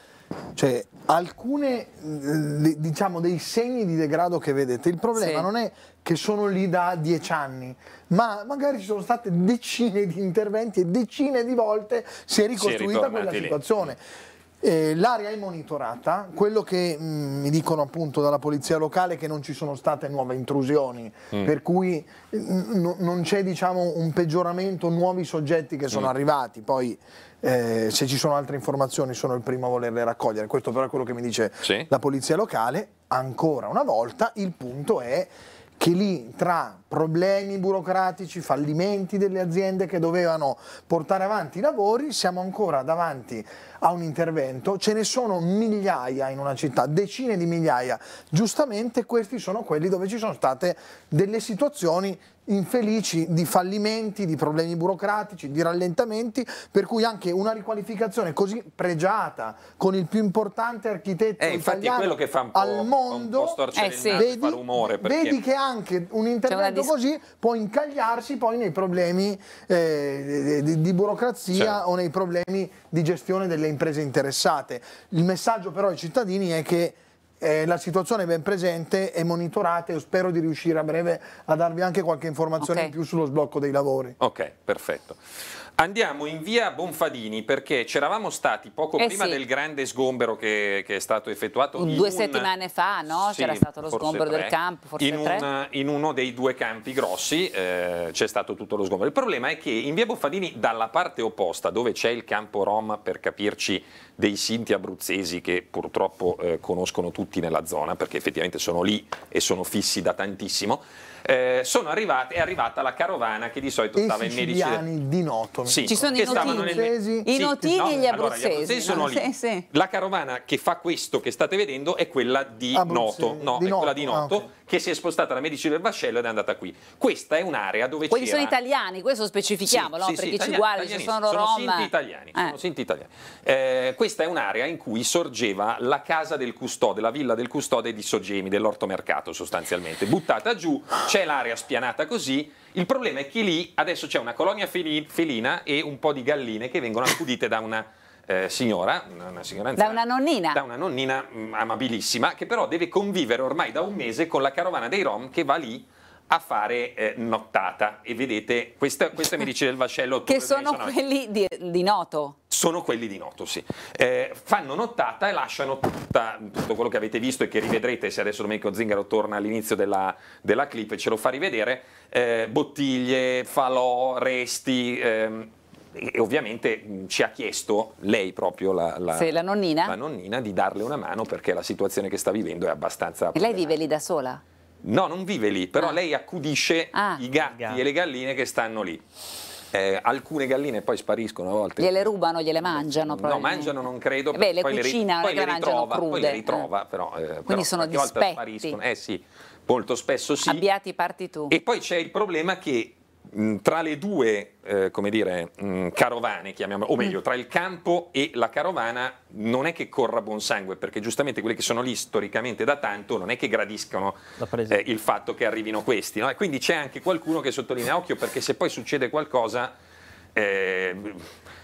cioè, alcune, eh, diciamo, dei segni di degrado che vedete, il problema sì. non è che sono lì da dieci anni, ma magari ci sono state decine di interventi e decine di volte si è ricostruita quella situazione. Lì. Eh, l'area è monitorata, quello che mh, mm, mi dicono appunto dalla polizia locale è che non ci sono state nuove intrusioni, mm. per cui mm, n- non c'è diciamo, un peggioramento, nuovi soggetti che sono mm. arrivati, poi eh, se ci sono altre informazioni sono il primo a volerle raccogliere, questo però è quello che mi dice sì. la polizia locale, ancora una volta il punto è che lì tra problemi burocratici, fallimenti delle aziende che dovevano portare avanti i lavori, siamo ancora davanti a a un intervento, ce ne sono migliaia in una città, decine di migliaia. Giustamente questi sono quelli dove ci sono state delle situazioni infelici di fallimenti, di problemi burocratici, di rallentamenti, per cui anche una riqualificazione così pregiata con il più importante architetto eh, italiano al mondo, eh, sì. vedi, rumore, perché... vedi, che anche un intervento così può incagliarsi poi nei problemi eh, di, di, burocrazia certo. o nei problemi di gestione delle imprese imprese interessate. Il messaggio però ai cittadini è che eh, la situazione è ben presente e monitorata e spero di riuscire a breve a darvi anche qualche informazione okay. in più sullo sblocco dei lavori. Ok, perfetto. Andiamo in via Bonfadini perché c'eravamo stati poco eh prima sì. del grande sgombero che, che è stato effettuato. Due un... settimane fa no? sì, c'era stato lo sgombero tre. del campo, forse in, un, in, uno dei due campi grossi eh, c'è stato tutto lo sgombero. Il problema è che in via Bonfadini dalla parte opposta dove c'è il campo Rom per capirci dei sinti abruzzesi che purtroppo eh, conoscono tutti nella zona perché effettivamente sono lì e sono fissi da tantissimo eh, sono arrivate, è arrivata la carovana che di solito I stava in medicina. di Noto. Sì, Ci sono i notini, i notini no, e gli abruzzesi. Allora, gli sono no? Ah, lì. Sì, sì. La carovana che fa questo che state vedendo è quella di Abruzzi, Noto, no, di è Noto. quella di ah, Noto. Ah, okay che si è spostata la Medici del Vascello ed è andata qui. Questa è un'area dove Quelli c'era... sono italiani, questo specifichiamo, sì, no? sì, perché sì, ci guardano, ci sono, sono Rom... Sinti italiani, eh. sono sinti italiani. Eh, questa è un'area in cui sorgeva la casa del custode, la villa del custode di Sogemi, dell'ortomercato sostanzialmente. Buttata giù, c'è l'area spianata così, il problema è che lì adesso c'è una colonia felina e un po' di galline che vengono accudite da una eh, signora, una signora anziana, da una nonnina, da una nonnina mh, mm, amabilissima, che però deve convivere ormai da un mese con la carovana dei Rom che va lì a fare eh, nottata e vedete questa, questa mi dice del vascello che sono, sono quelli di, di, noto sono quelli di noto sì eh, fanno nottata e lasciano tutta, tutto quello che avete visto e che rivedrete se adesso Domenico Zingaro torna all'inizio della, della clip e ce lo fa rivedere eh, bottiglie falò resti ehm, e ovviamente mm, ci ha chiesto lei proprio la, la, la, nonnina? la, nonnina? di darle una mano perché la situazione che sta vivendo è abbastanza... E lei vive lì da sola? No, non vive lì, però ah. lei accudisce ah. i gatti Gatto. e le galline che stanno lì. Eh, alcune galline poi spariscono a volte. Gliele rubano, gliele mangiano? No, mangiano non credo. Eh beh, le poi cucina, le, ri- poi le eh. ritrova, crude. Poi le ritrova, eh. però. Eh, Quindi però, sono dispetti. Spariscono. Eh sì, molto spesso sì. Abbiati parti tu. E poi c'è il problema che Mm, tra le due eh, come dire, mh, mm, carovane, chiamiamolo, o mm. meglio, tra il campo e la carovana non è che corra buon sangue, perché giustamente quelli che sono lì storicamente da tanto non è che gradiscono eh, il fatto che arrivino questi. No? E quindi c'è anche qualcuno che sottolinea occhio perché se poi succede qualcosa... Eh,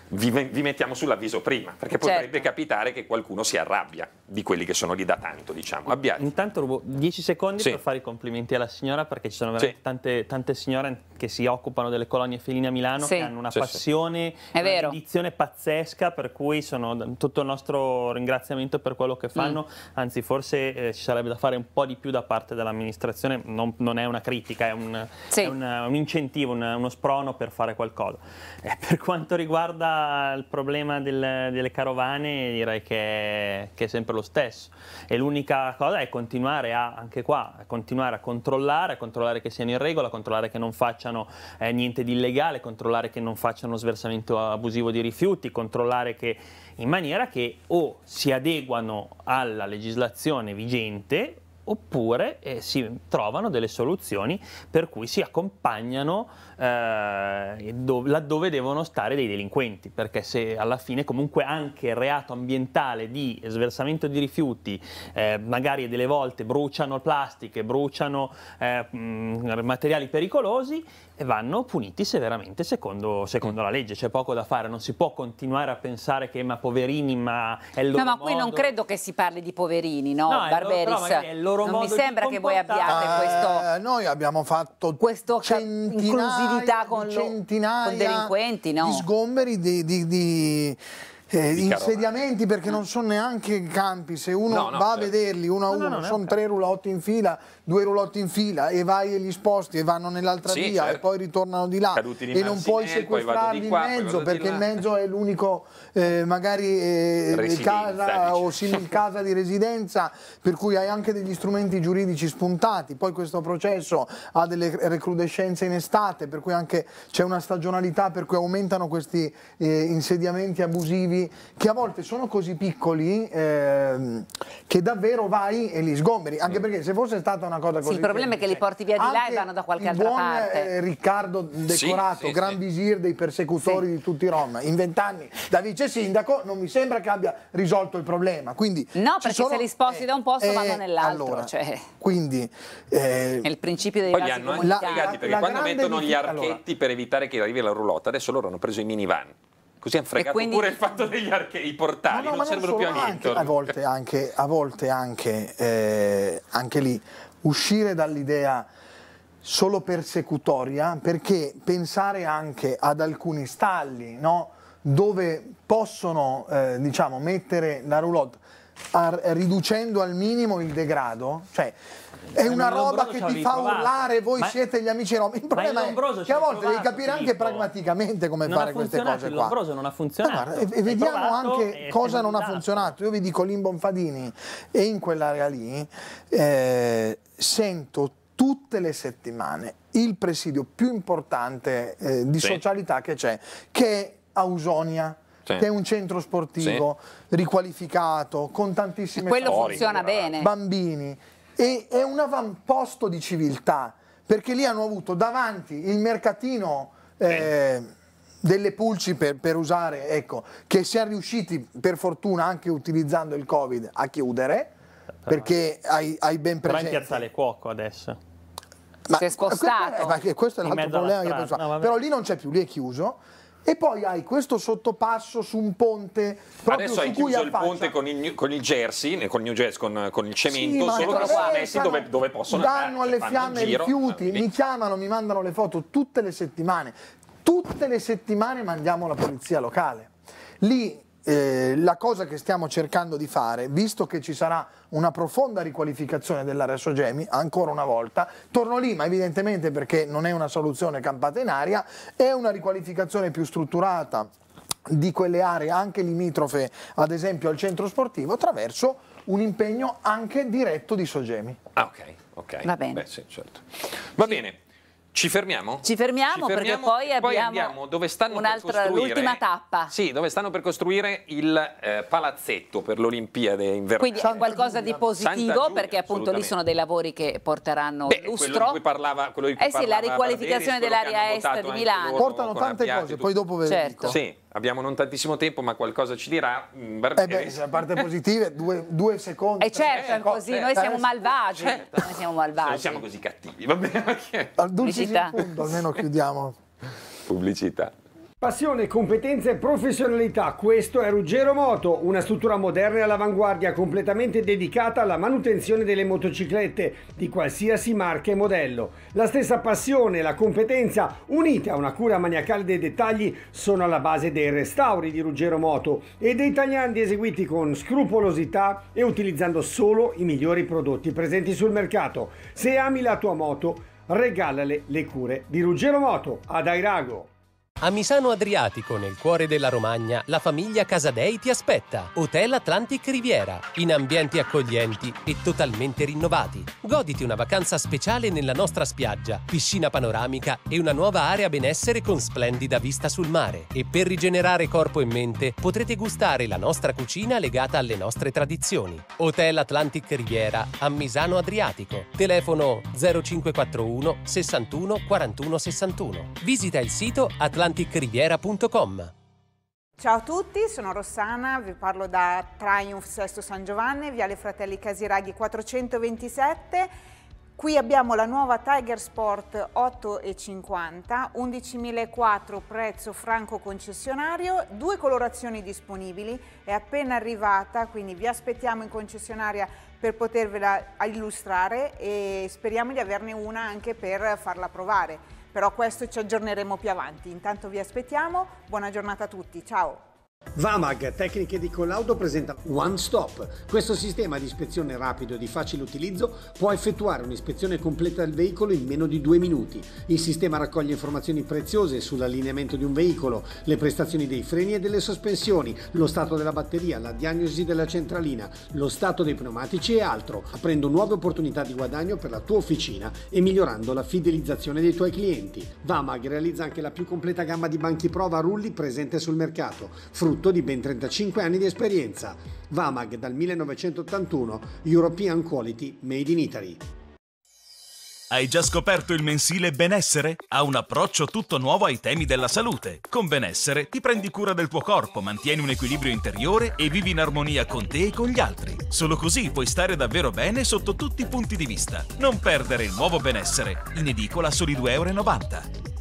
vi, vi, mettiamo sull'avviso prima, perché certo. potrebbe capitare che qualcuno si arrabbia di quelli che sono lì da tanto, diciamo. Abbiate. Intanto rubo 10 secondi sì. per fare i complimenti alla signora, perché ci sono veramente sì. tante, tante, signore che si occupano delle colonie feline a Milano, sì. che hanno una passione, una dedizione pazzesca, per cui sono tutto il nostro ringraziamento per quello che fanno, mm. anzi forse eh, ci sarebbe da fare un po' di più da parte dell'amministrazione, non, non è una critica, è un, è un, un incentivo, un, uno sprono per fare qualcosa. Eh, per quanto riguarda il problema del, delle carovane direi che, che, è sempre lo stesso e l'unica cosa è continuare a, anche qua, a continuare a controllare, a controllare che siano in regola, a controllare che non facciano eh, niente di illegale, controllare che non facciano sversamento abusivo di rifiuti, controllare che in maniera che o si adeguano alla legislazione vigente oppure eh, si trovano delle soluzioni per cui si accompagnano eh, do, laddove devono stare dei delinquenti, perché se alla fine comunque anche il reato ambientale di sversamento di rifiuti, eh, magari delle volte bruciano plastiche, bruciano eh, mh, materiali pericolosi, vanno puniti severamente secondo, secondo, la legge, c'è poco da fare, non si può continuare a pensare che ma poverini ma è il loro No ma modo. qui non credo che si parli di poverini, no, no Barberis? È loro, però è loro loro non modo mi sembra che voi abbiate eh, questo... Eh, noi abbiamo fatto questo centinaia, con centinaia con delinquenti, no? di sgomberi, di, di, di... Eh, insediamenti perché non sono neanche campi se uno no, no, va certo. a vederli uno a no, uno sono tre rulotti in fila due rulotti in fila e vai e li sposti e vanno nell'altra sì, via certo. e poi ritornano di là di e non puoi sequestrarli in mezzo perché il mezzo è l'unico eh, magari eh, casa o simil [laughs] casa di residenza per cui hai anche degli strumenti giuridici spuntati poi questo processo ha delle recrudescenze in estate per cui anche c'è una stagionalità per cui aumentano questi eh, insediamenti abusivi che a volte sono così piccoli ehm, che davvero vai e li sgomberi anche mm. perché se fosse stata una cosa così. Sì, il problema è che li porti via di là e vanno da qualche altra eh, parte. Riccardo Decorato, sì, gran visir dei persecutori di tutti i Rom, in vent'anni da vice sindaco, non mi sembra che abbia risolto il problema. Quindi, no, perché sono... se li sposti eh, da un posto eh, vanno nell'altro. Allora, cioè... Quindi, eh, è il principio dei vasi hanno perché la quando mettono gli archetti allora. per evitare che arrivi la roulotte, adesso loro hanno preso i minivan. Così hanno fregato quindi... pure il fatto degli arche- i portali, no, no, non servono non più a niente. Anche, a volte anche, a volte anche, eh, anche lì uscire dall'idea solo persecutoria perché pensare anche ad alcuni stalli no? dove possono eh, diciamo, mettere la roulotte a, riducendo al minimo il degrado, cioè è una roba che ti fa urlare, voi ma siete gli amici romani Il problema il è che a volte provato, devi capire anche pragmaticamente come non fare queste cose qua. Lombroso non ha funzionato. Allora, eh, e eh, vediamo provato, anche cosa non ha funzionato. Io vi dico Limbonfadini e in quell'area lì eh, sento tutte le settimane il presidio più importante eh, di sì. socialità che c'è, che è Ausonia che è un centro sportivo sì. riqualificato con tantissime e quello funziona bene bambini e è un avamposto di civiltà, perché lì hanno avuto davanti il mercatino... Eh, delle pulci per, per, usare, ecco, che si è riusciti per fortuna anche utilizzando il Covid a chiudere, perché hai, hai ben presente. Ma in piazzale cuoco adesso. Ma si è spostato. Questo, eh, ma questo è l'altro problema che pensavo. No, Però lì non c'è più, lì è chiuso e poi hai questo sottopasso su un ponte adesso hai chiuso il ponte con il, con il Jersey con, New Jersey, con, con il cemento sì, solo che messi dove, dove possono danno eh, alle fiamme i rifiuti ah, mi chiamano, mi mandano le foto tutte le settimane tutte le settimane mandiamo la polizia locale lì eh, la cosa che stiamo cercando di fare, visto che ci sarà una profonda riqualificazione dell'area Sogemi, ancora una volta, torno lì, ma evidentemente perché non è una soluzione campata in aria, è una riqualificazione più strutturata di quelle aree anche limitrofe ad esempio al centro sportivo attraverso un impegno anche diretto di Sogemi. Ah ok, ok. Va bene. Beh, sì, certo. Va bene. Ci fermiamo? Ci fermiamo, Ci fermiamo perché poi, abbiamo, poi abbiamo dove stanno l'ultima tappa. Sì, dove stanno per costruire il eh, palazzetto per l'Olimpiade invernale. Quindi è qualcosa di positivo Giulia, perché appunto lì sono dei lavori che porteranno Beh, lustro. Quello di cui parlava, quello di cui eh sì, la riqualificazione dell'area est di Milano. Portano tante cose, poi dopo vedremo. Certo. Sì. Abbiamo non tantissimo tempo, ma qualcosa ci dirà. Mm, eh beh, se la parte positiva, due, due secondi. E eh, certo, è eh, ecco, così, eh, noi siamo malvagi. Certo. Noi siamo malvagi. Non siamo così cattivi, va bene. Al dulce punto, almeno chiudiamo. Pubblicità. Passione, competenza e professionalità, questo è Ruggero Moto, una struttura moderna e all'avanguardia completamente dedicata alla manutenzione delle motociclette di qualsiasi marca e modello. La stessa passione e la competenza, unite a una cura maniacale dei dettagli, sono alla base dei restauri di Ruggero Moto e dei tagliandi eseguiti con scrupolosità e utilizzando solo i migliori prodotti presenti sul mercato. Se ami la tua moto, regalale le cure di Ruggero Moto ad Airago. A Misano Adriatico, nel cuore della Romagna, la famiglia Casadei ti aspetta. Hotel Atlantic Riviera, in ambienti accoglienti e totalmente rinnovati. Goditi una vacanza speciale nella nostra spiaggia, piscina panoramica e una nuova area benessere con splendida vista sul mare. E per rigenerare corpo e mente potrete gustare la nostra cucina legata alle nostre tradizioni. Hotel Atlantic Riviera a Misano Adriatico. Telefono 0541 61 41 61. Visita il sito Atlantic anticriviera.com. Ciao a tutti, sono Rossana, vi parlo da Triumph Sesto San Giovanni, Viale Fratelli Casiraghi 427. Qui abbiamo la nuova Tiger Sport 8,50, 11.004 prezzo franco concessionario, due colorazioni disponibili, è appena arrivata, quindi vi aspettiamo in concessionaria per potervela illustrare e speriamo di averne una anche per farla provare però questo ci aggiorneremo più avanti. Intanto vi aspettiamo, buona giornata a tutti, ciao! Vamag Tecniche di Collaudo presenta One Stop. Questo sistema di ispezione rapido e di facile utilizzo può effettuare un'ispezione completa del veicolo in meno di due minuti. Il sistema raccoglie informazioni preziose sull'allineamento di un veicolo, le prestazioni dei freni e delle sospensioni, lo stato della batteria, la diagnosi della centralina, lo stato dei pneumatici e altro, aprendo nuove opportunità di guadagno per la tua officina e migliorando la fidelizzazione dei tuoi clienti. Vamag realizza anche la più completa gamma di banchi prova a rulli presente sul mercato frutto di ben 35 anni di esperienza. Vamag dal 1981, European Quality Made in Italy. Hai già scoperto il mensile Benessere? Ha un approccio tutto nuovo ai temi della salute. Con Benessere ti prendi cura del tuo corpo, mantieni un equilibrio interiore e vivi in armonia con te e con gli altri. Solo così puoi stare davvero bene sotto tutti i punti di vista. Non perdere il nuovo Benessere. In edicola soli 2,90€.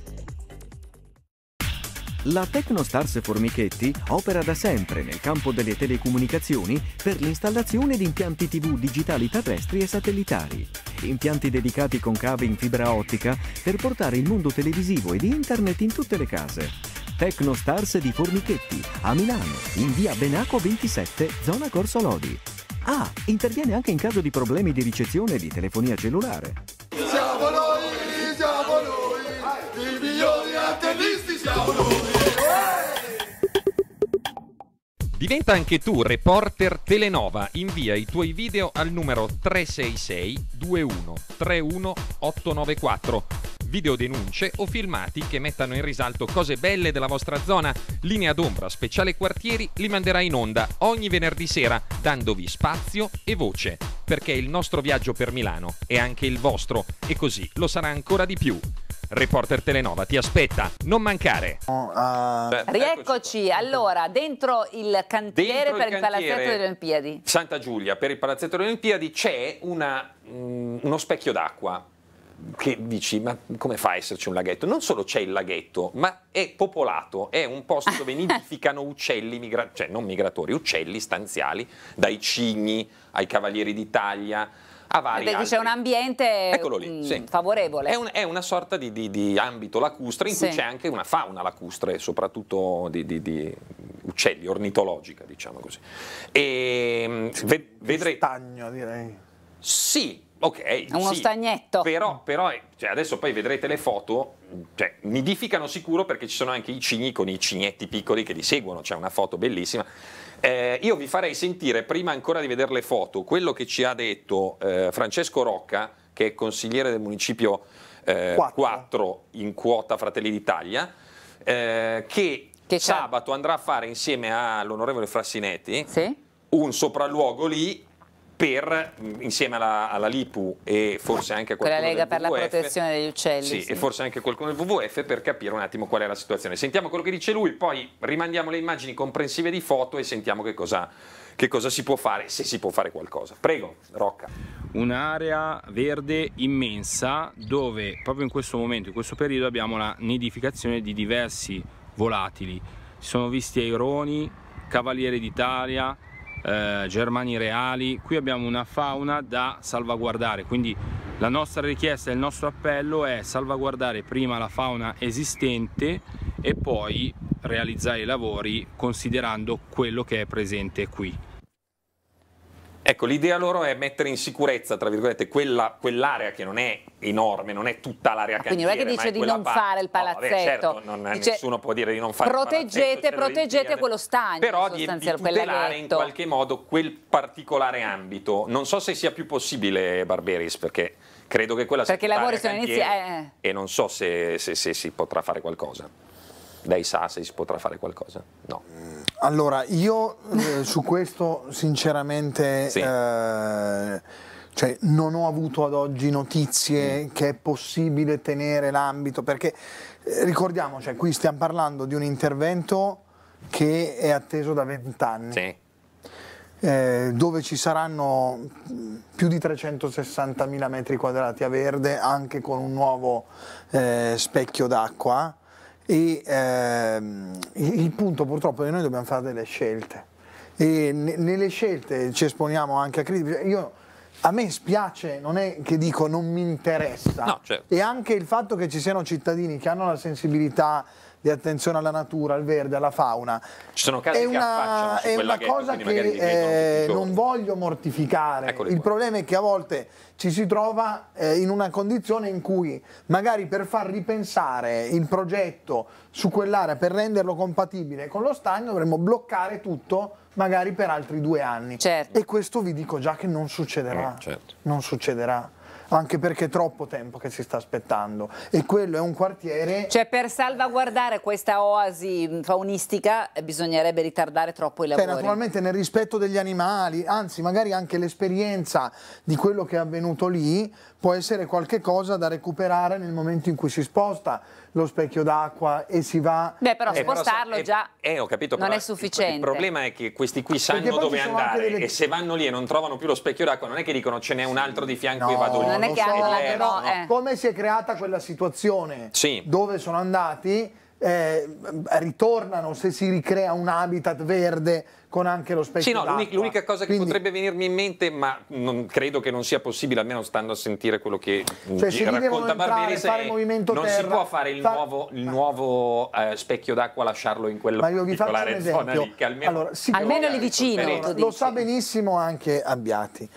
La Tecnostars Formichetti opera da sempre nel campo delle telecomunicazioni per l'installazione di impianti TV digitali terrestri e satellitari, impianti dedicati con cave in fibra ottica per portare il mondo televisivo e di internet in tutte le case. Tecnostars di Formichetti, a Milano, in via Benaco 27, zona Corso Lodi. Ah, interviene anche in caso di problemi di ricezione di telefonia cellulare. Siamo noi, siamo noi, i migliori attendisti siamo noi! Diventa anche tu reporter Telenova. Invia i tuoi video al numero 366 21 31 894. Video denunce o filmati che mettano in risalto cose belle della vostra zona, linea d'ombra, speciale quartieri, li manderà in onda ogni venerdì sera, dandovi spazio e voce, perché il nostro viaggio per Milano è anche il vostro e così lo sarà ancora di più. Reporter Telenova ti aspetta, non mancare. uh... Rieccoci, allora, dentro il cantiere dentro per il, il Palazzetto delle Olimpiadi. Santa Giulia, per il Palazzetto delle Olimpiadi c'è una, mh, mm, uno specchio d'acqua che dici ma come fa a esserci un laghetto? Non solo c'è il laghetto, ma è popolato, è un posto dove [laughs] nidificano uccelli, migra- cioè non migratori, uccelli stanziali, dai cigni ai cavalieri d'Italia, a vari Perché c'è un ambiente lì, mh, mm, sì. favorevole. È, un, è, una sorta di, di, di ambito lacustre in sì. cui c'è anche una fauna lacustre, soprattutto di, di uccelli, ornitologica, diciamo così. E ehm, ve, vedrei... Stagno, direi. Sì, ok. Uno sì, stagnetto. Però, però eh, cioè adesso poi vedrete le foto, cioè, nidificano sicuro perché ci sono anche i cigni con i cignetti piccoli che li seguono, c'è una foto bellissima. Eh, io vi farei sentire, prima ancora di vedere le foto, quello che ci ha detto eh, Francesco Rocca, che è consigliere del municipio eh, 4. 4. in quota Fratelli d'Italia, eh, che, che sabato andrà a fare insieme all'onorevole Frassinetti sì? un sopralluogo lì per, insieme alla, alla, Lipu e forse anche a qualcuno Quella Lega per WWF, la protezione degli uccelli. Sì, sì, e forse anche qualcuno del WWF per capire un attimo qual è la situazione. Sentiamo quello che dice lui, poi rimandiamo le immagini comprensive di foto e sentiamo che cosa, che cosa si può fare, se si può fare qualcosa. Prego, Rocca. Un'area verde immensa dove proprio in questo momento, in questo periodo, abbiamo la nidificazione di diversi volatili. Si sono visti aironi, cavalieri d'Italia, eh, germani reali, qui abbiamo una fauna da salvaguardare, quindi la nostra richiesta e il nostro appello è salvaguardare prima la fauna esistente e poi realizzare i lavori considerando quello che è presente qui. Ecco, l'idea loro è mettere in sicurezza, tra virgolette, quella, quell'area che non è enorme, non è tutta l'area ah, cantiere. Quindi non è che dice è di non parte. fare il palazzetto. No, vabbè, certo, non, dice, nessuno può dire di non fare proteggete, il Proteggete quello stagno, Però di, di tutelare in qualche modo quel particolare ambito. Non so se sia più possibile, Barberis, perché credo che quella sia... la i lavori sono iniziati... Eh, eh. E non so se, se, se si potrà fare qualcosa sa se si potrà fare qualcosa? No. Allora, io eh, su questo sinceramente... Sì. Eh, cioè, non ho avuto ad oggi notizie mm. che è possibile tenere l'ambito, perché eh, ricordiamo, cioè, qui stiamo parlando di un intervento che è atteso da vent'anni. sì. eh, dove ci saranno più di 360 mila metri quadrati a verde, anche con un nuovo eh, specchio d'acqua. E ehm, il punto purtroppo è che noi dobbiamo fare delle scelte. E nelle scelte ci esponiamo anche a critiche. Io, a me spiace, non è che dico non mi interessa. No, certo. E anche il fatto che ci siano cittadini che hanno la sensibilità di attenzione alla natura, al verde, alla fauna. Ci sono casi è una, che è una cosa che eh, non voglio mortificare. Eccoli il poi. problema è che a volte ci si trova eh, in una condizione in cui magari per far ripensare il progetto su quell'area, per renderlo compatibile con lo stagno, dovremmo bloccare tutto magari per altri due anni. Certo. E questo vi dico già che non succederà. Eh, certo. Non succederà anche perché è troppo tempo che si sta aspettando e quello è un quartiere... Cioè per salvaguardare questa oasi mm, faunistica bisognerebbe ritardare troppo i lavori. Cioè, naturalmente nel rispetto degli animali, anzi magari anche l'esperienza di quello che è avvenuto lì può essere qualche cosa da recuperare nel momento in cui si sposta lo specchio d'acqua e si va... Beh però eh, spostarlo però, già eh, ho capito, non però, è sufficiente. Il, problema è che questi qui sanno dove andare delle... e se vanno lì e non trovano più lo specchio d'acqua non è che dicono ce n'è un altro di fianco no, e vado lì. Non, non è che hanno la però, no? Eh. Come si è creata quella situazione sì. dove sono andati eh, ritornano, se si ricrea un habitat verde con anche lo specchio. Sì, no, l'acqua. l'unica cosa Quindi, che potrebbe venirmi in mente, ma non, credo che non sia possibile, almeno stando a sentire quello che cioè, gi- racconta Barberese, non terra, si può fare il far... nuovo, il nuovo eh, specchio d'acqua, lasciarlo in quella ma io vi faccio almeno, allora, almeno lì vicino. Lo sa benissimo anche Abbiati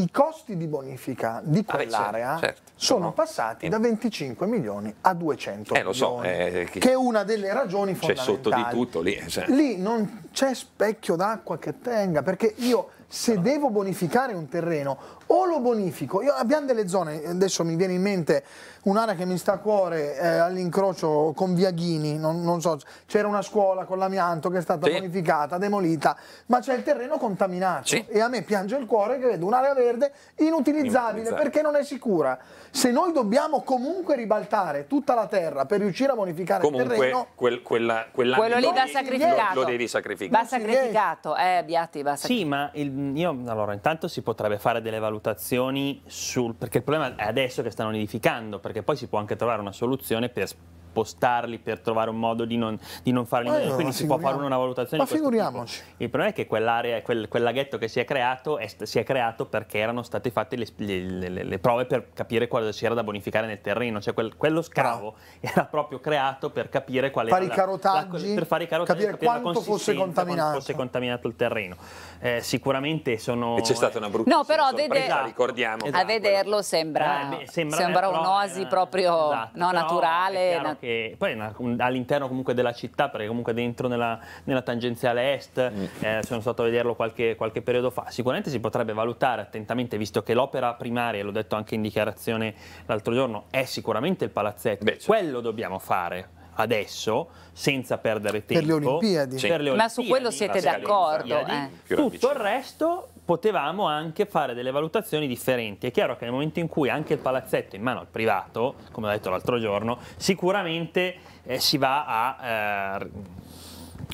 i costi di bonifica di ah, certo, quell'area ah, certo, certo, sono no. passati da 25 milioni a 200 eh, milioni, so, eh, eh che è una delle ragioni fondamentali. C'è sotto di tutto lì. Eh, cioè. Lì non c'è specchio d'acqua che tenga, perché io se no. devo bonificare un terreno o lo bonifico, io, abbiamo delle zone, adesso mi viene in mente un'area che mi sta a cuore eh, all'incrocio con Viaghini, non, non so, c'era una scuola con l'amianto che è stata sì. bonificata, demolita, ma c'è il terreno contaminato sì. e a me piange il cuore che vedo un'area verde inutilizzabile perché non è sicura. Se noi dobbiamo comunque ribaltare tutta la terra per riuscire a bonificare comunque, il terreno... Quel, quella, quello lì va sacrificato. Lo, lo devi sacrificare. Va sacrificato, eh Biatti, va sacrificato. Sì, eh, ma il, io, allora, intanto si potrebbe fare delle valutazioni sul... perché il problema è adesso che stanno nidificando, perché poi si può anche trovare una soluzione per spostarli per trovare un modo di non, di non farli eh, allora, quindi si può fare una valutazione ma figuriamoci il problema è che quell'area quel, quel, laghetto che si è creato è, si è creato perché erano state fatte le, le, le, le prove per capire cosa c'era da bonificare nel terreno cioè quel, quello scavo Bravo. era proprio creato per capire quale fare era i la, la, per fare i carotaggi capire, capire quanto, fosse, quanto fosse contaminato il terreno eh, sicuramente sono... E c'è stata una brutta no, però sorpresa, vede... ricordiamo. Esatto, a vederlo sembra, eh, beh, sembra, sembra eh, un'osi eh, proprio esatto, no, naturale. Na... Che, poi all'interno comunque della città, perché comunque dentro nella, nella tangenziale est, mm. eh, sono stato a vederlo qualche, qualche periodo fa, sicuramente si potrebbe valutare attentamente, visto che l'opera primaria, l'ho detto anche in dichiarazione l'altro giorno, è sicuramente il palazzetto. Beh, certo. Quello dobbiamo fare adesso, senza perdere tempo. Per le Olimpiadi. Sì. Per le Ma su quello siete d'accordo. Eh. Tutto il resto potevamo anche fare delle valutazioni differenti. È chiaro che nel momento in cui anche il palazzetto è in mano al privato, come ho detto l'altro giorno, sicuramente eh, si va a... Eh,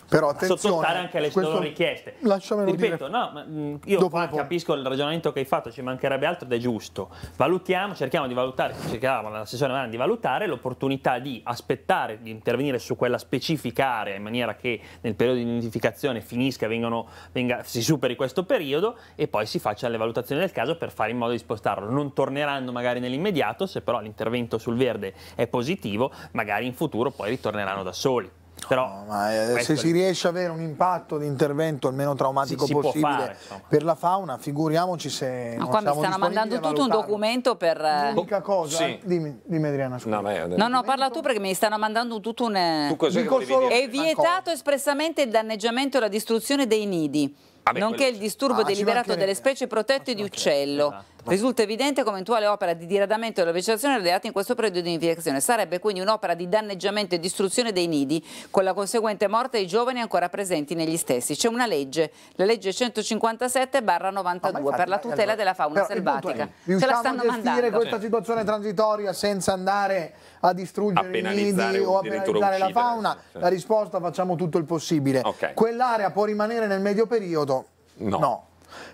però sottostare anche alle loro richieste. Lasciamelo Ripeto, dire. no, mm, io dopo, dopo. capisco il ragionamento che hai fatto, ci mancherebbe altro ed è giusto. Valutiamo, cerchiamo di valutare, cerchiamo l'assessore Manani di valutare l'opportunità di aspettare di intervenire su quella specifica area in maniera che nel periodo di identificazione finisca, vengano, venga, si superi questo periodo e poi si faccia le valutazioni del caso per fare in modo di spostarlo. Non torneranno magari nell'immediato, se però l'intervento sul verde è positivo, magari in futuro poi ritorneranno da soli. Però no, eh, se si riesce ad avere un impatto di intervento almeno traumatico si, si possibile fare, per la fauna, figuriamoci se no, non qua siamo mi stanno mandando tutto un documento per eh, l'unica boh, cosa. Sì. Dimmi, dimmi Adriana, scusa. No, no, no, parla tu perché mi stanno mandando tutto un eh, tu solo... È vietato espressamente il danneggiamento e la distruzione dei nidi. Ah beh, nonché quello... il disturbo ah, deliberato delle specie protette ah, di uccello esatto. Risulta evidente come eventuale opera di diradamento della vegetazione realizzata in questo periodo di nidificazione. Sarebbe quindi un'opera di danneggiamento e distruzione dei nidi, con la conseguente morte dei giovani ancora presenti negli stessi. C'è una legge, la legge 157 92, per la tutela allora, della fauna selvatica. È, Ce la stanno a mandando. questa situazione transitoria senza andare a distruggere a i nidi o a penalizzare la fauna? Cioè. La risposta facciamo tutto il possibile. Okay. Quell'area può rimanere nel medio periodo? No. no.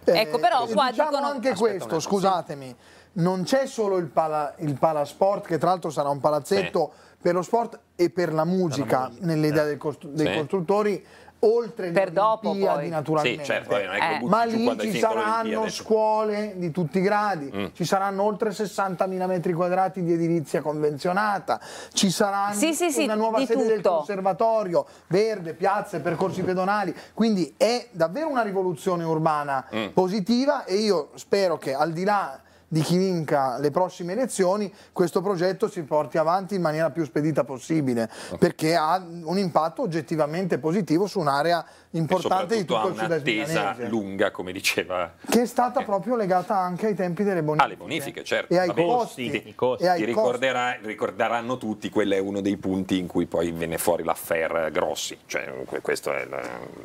Eh, ecco, però eh, qua diciamo dicono... anche Aspetta questo, scusatemi, non c'è solo il, pala, il, palasport, che tra l'altro sarà un palazzetto Beh. per lo sport e per la musica, nell'idea eh. dei, costruttori, oltre per le Olimpiadi naturalmente, sì, certo, eh. ma lì ci saranno scuole di tutti i gradi, mm. ci saranno oltre 60.000 metri quadrati di edilizia convenzionata, ci sarà sì, sì, una nuova sede tutto. del conservatorio, verde, piazze, percorsi pedonali, quindi è davvero una rivoluzione urbana mm. positiva e io spero che al di là di chi vinca le prossime elezioni questo progetto si porti avanti in maniera più spedita possibile, okay. perché ha un impatto oggettivamente positivo su un'area importante di tutto il sud attesa lunga, come diceva. Che è stata eh. proprio legata anche ai tempi delle bonifiche. Alle ah, bonifiche, certo. E ai Vabbè, costi. Sì, costi. E ai ricorderà, ricorderanno tutti, quello è uno dei punti in cui poi venne fuori l'affair Grossi. Cioè, questo è la,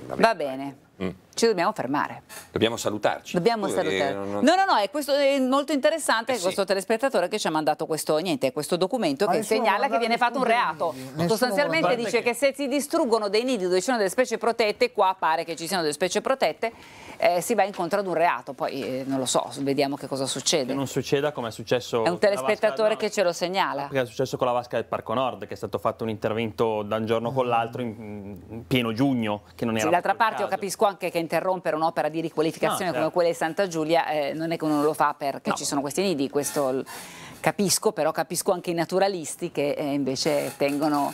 la Va bene. Mm. Ci dobbiamo fermare. Dobbiamo salutarci. Dobbiamo eh, salutarci. No, no, no, è, questo, è molto interessante eh questo sì. telespettatore che ci ha mandato questo, niente, questo documento Ma che segnala che viene fatto un reato. Sostanzialmente dice che... che... se si distruggono dei nidi dove ci sono delle specie protette, qua pare che ci siano delle specie protette, eh, si va incontro ad un reato. Poi eh, non lo so, vediamo che cosa succede. Che non succeda come è successo... È un telespettatore vasca, che ce lo segnala. Perché è successo con la vasca del Parco Nord, che è stato fatto un intervento da un giorno con l'altro in, in, pieno giugno, che non era... Sì, d'altra parte io capisco Capisco anche che interrompere un'opera di riqualificazione no, certo. come quella di Santa Giulia eh, non è che uno lo fa perché no. ci sono questioni di questo capisco, però capisco anche i naturalisti che eh, invece tengono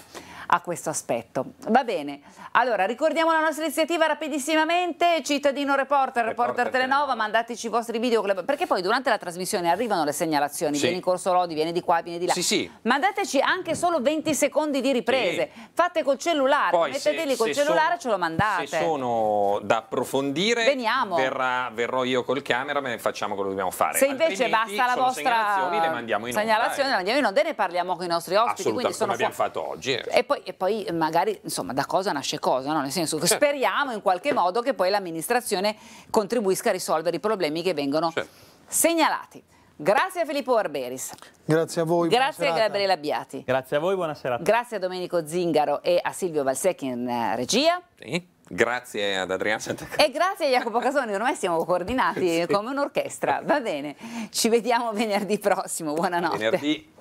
a questo aspetto. Va bene, allora ricordiamo la nostra iniziativa rapidissimamente, cittadino reporter, reporter, reporter Telenova, mandateci i vostri video, perché poi durante la trasmissione arrivano le segnalazioni, sì. vieni in corso Rodi, vieni di qua, vieni di là, sì, sì. mandateci anche solo 20 secondi di riprese, sì. fatte col cellulare, poi, mettete lì col cellulare e ce lo mandate. Se sono da approfondire, Veniamo. Verrà, verrò io col camera, e facciamo quello che dobbiamo fare. Se invece Altrimenti, basta la vostra segnalazione, le mandiamo in onda, eh. le mandiamo in onda e ne parliamo con i nostri ospiti. Assolutamente, come abbiamo fatto oggi. Eh. E poi poi, e poi magari insomma, da cosa nasce cosa, no? nel senso che certo. speriamo in qualche modo che poi l'amministrazione contribuisca a risolvere i problemi che vengono certo. segnalati. Grazie a Filippo Barberis. Grazie a voi. Grazie a Gabriele Abbiati. Grazie a voi, buona serata. Grazie a Domenico Zingaro e a Silvio Valsecchi in eh, regia. Sì. Grazie ad Adriano Santacruz. E grazie a Jacopo Casoni, ormai siamo coordinati [laughs] sì. come un'orchestra. Va bene, ci vediamo venerdì prossimo. Buonanotte. Venerdì.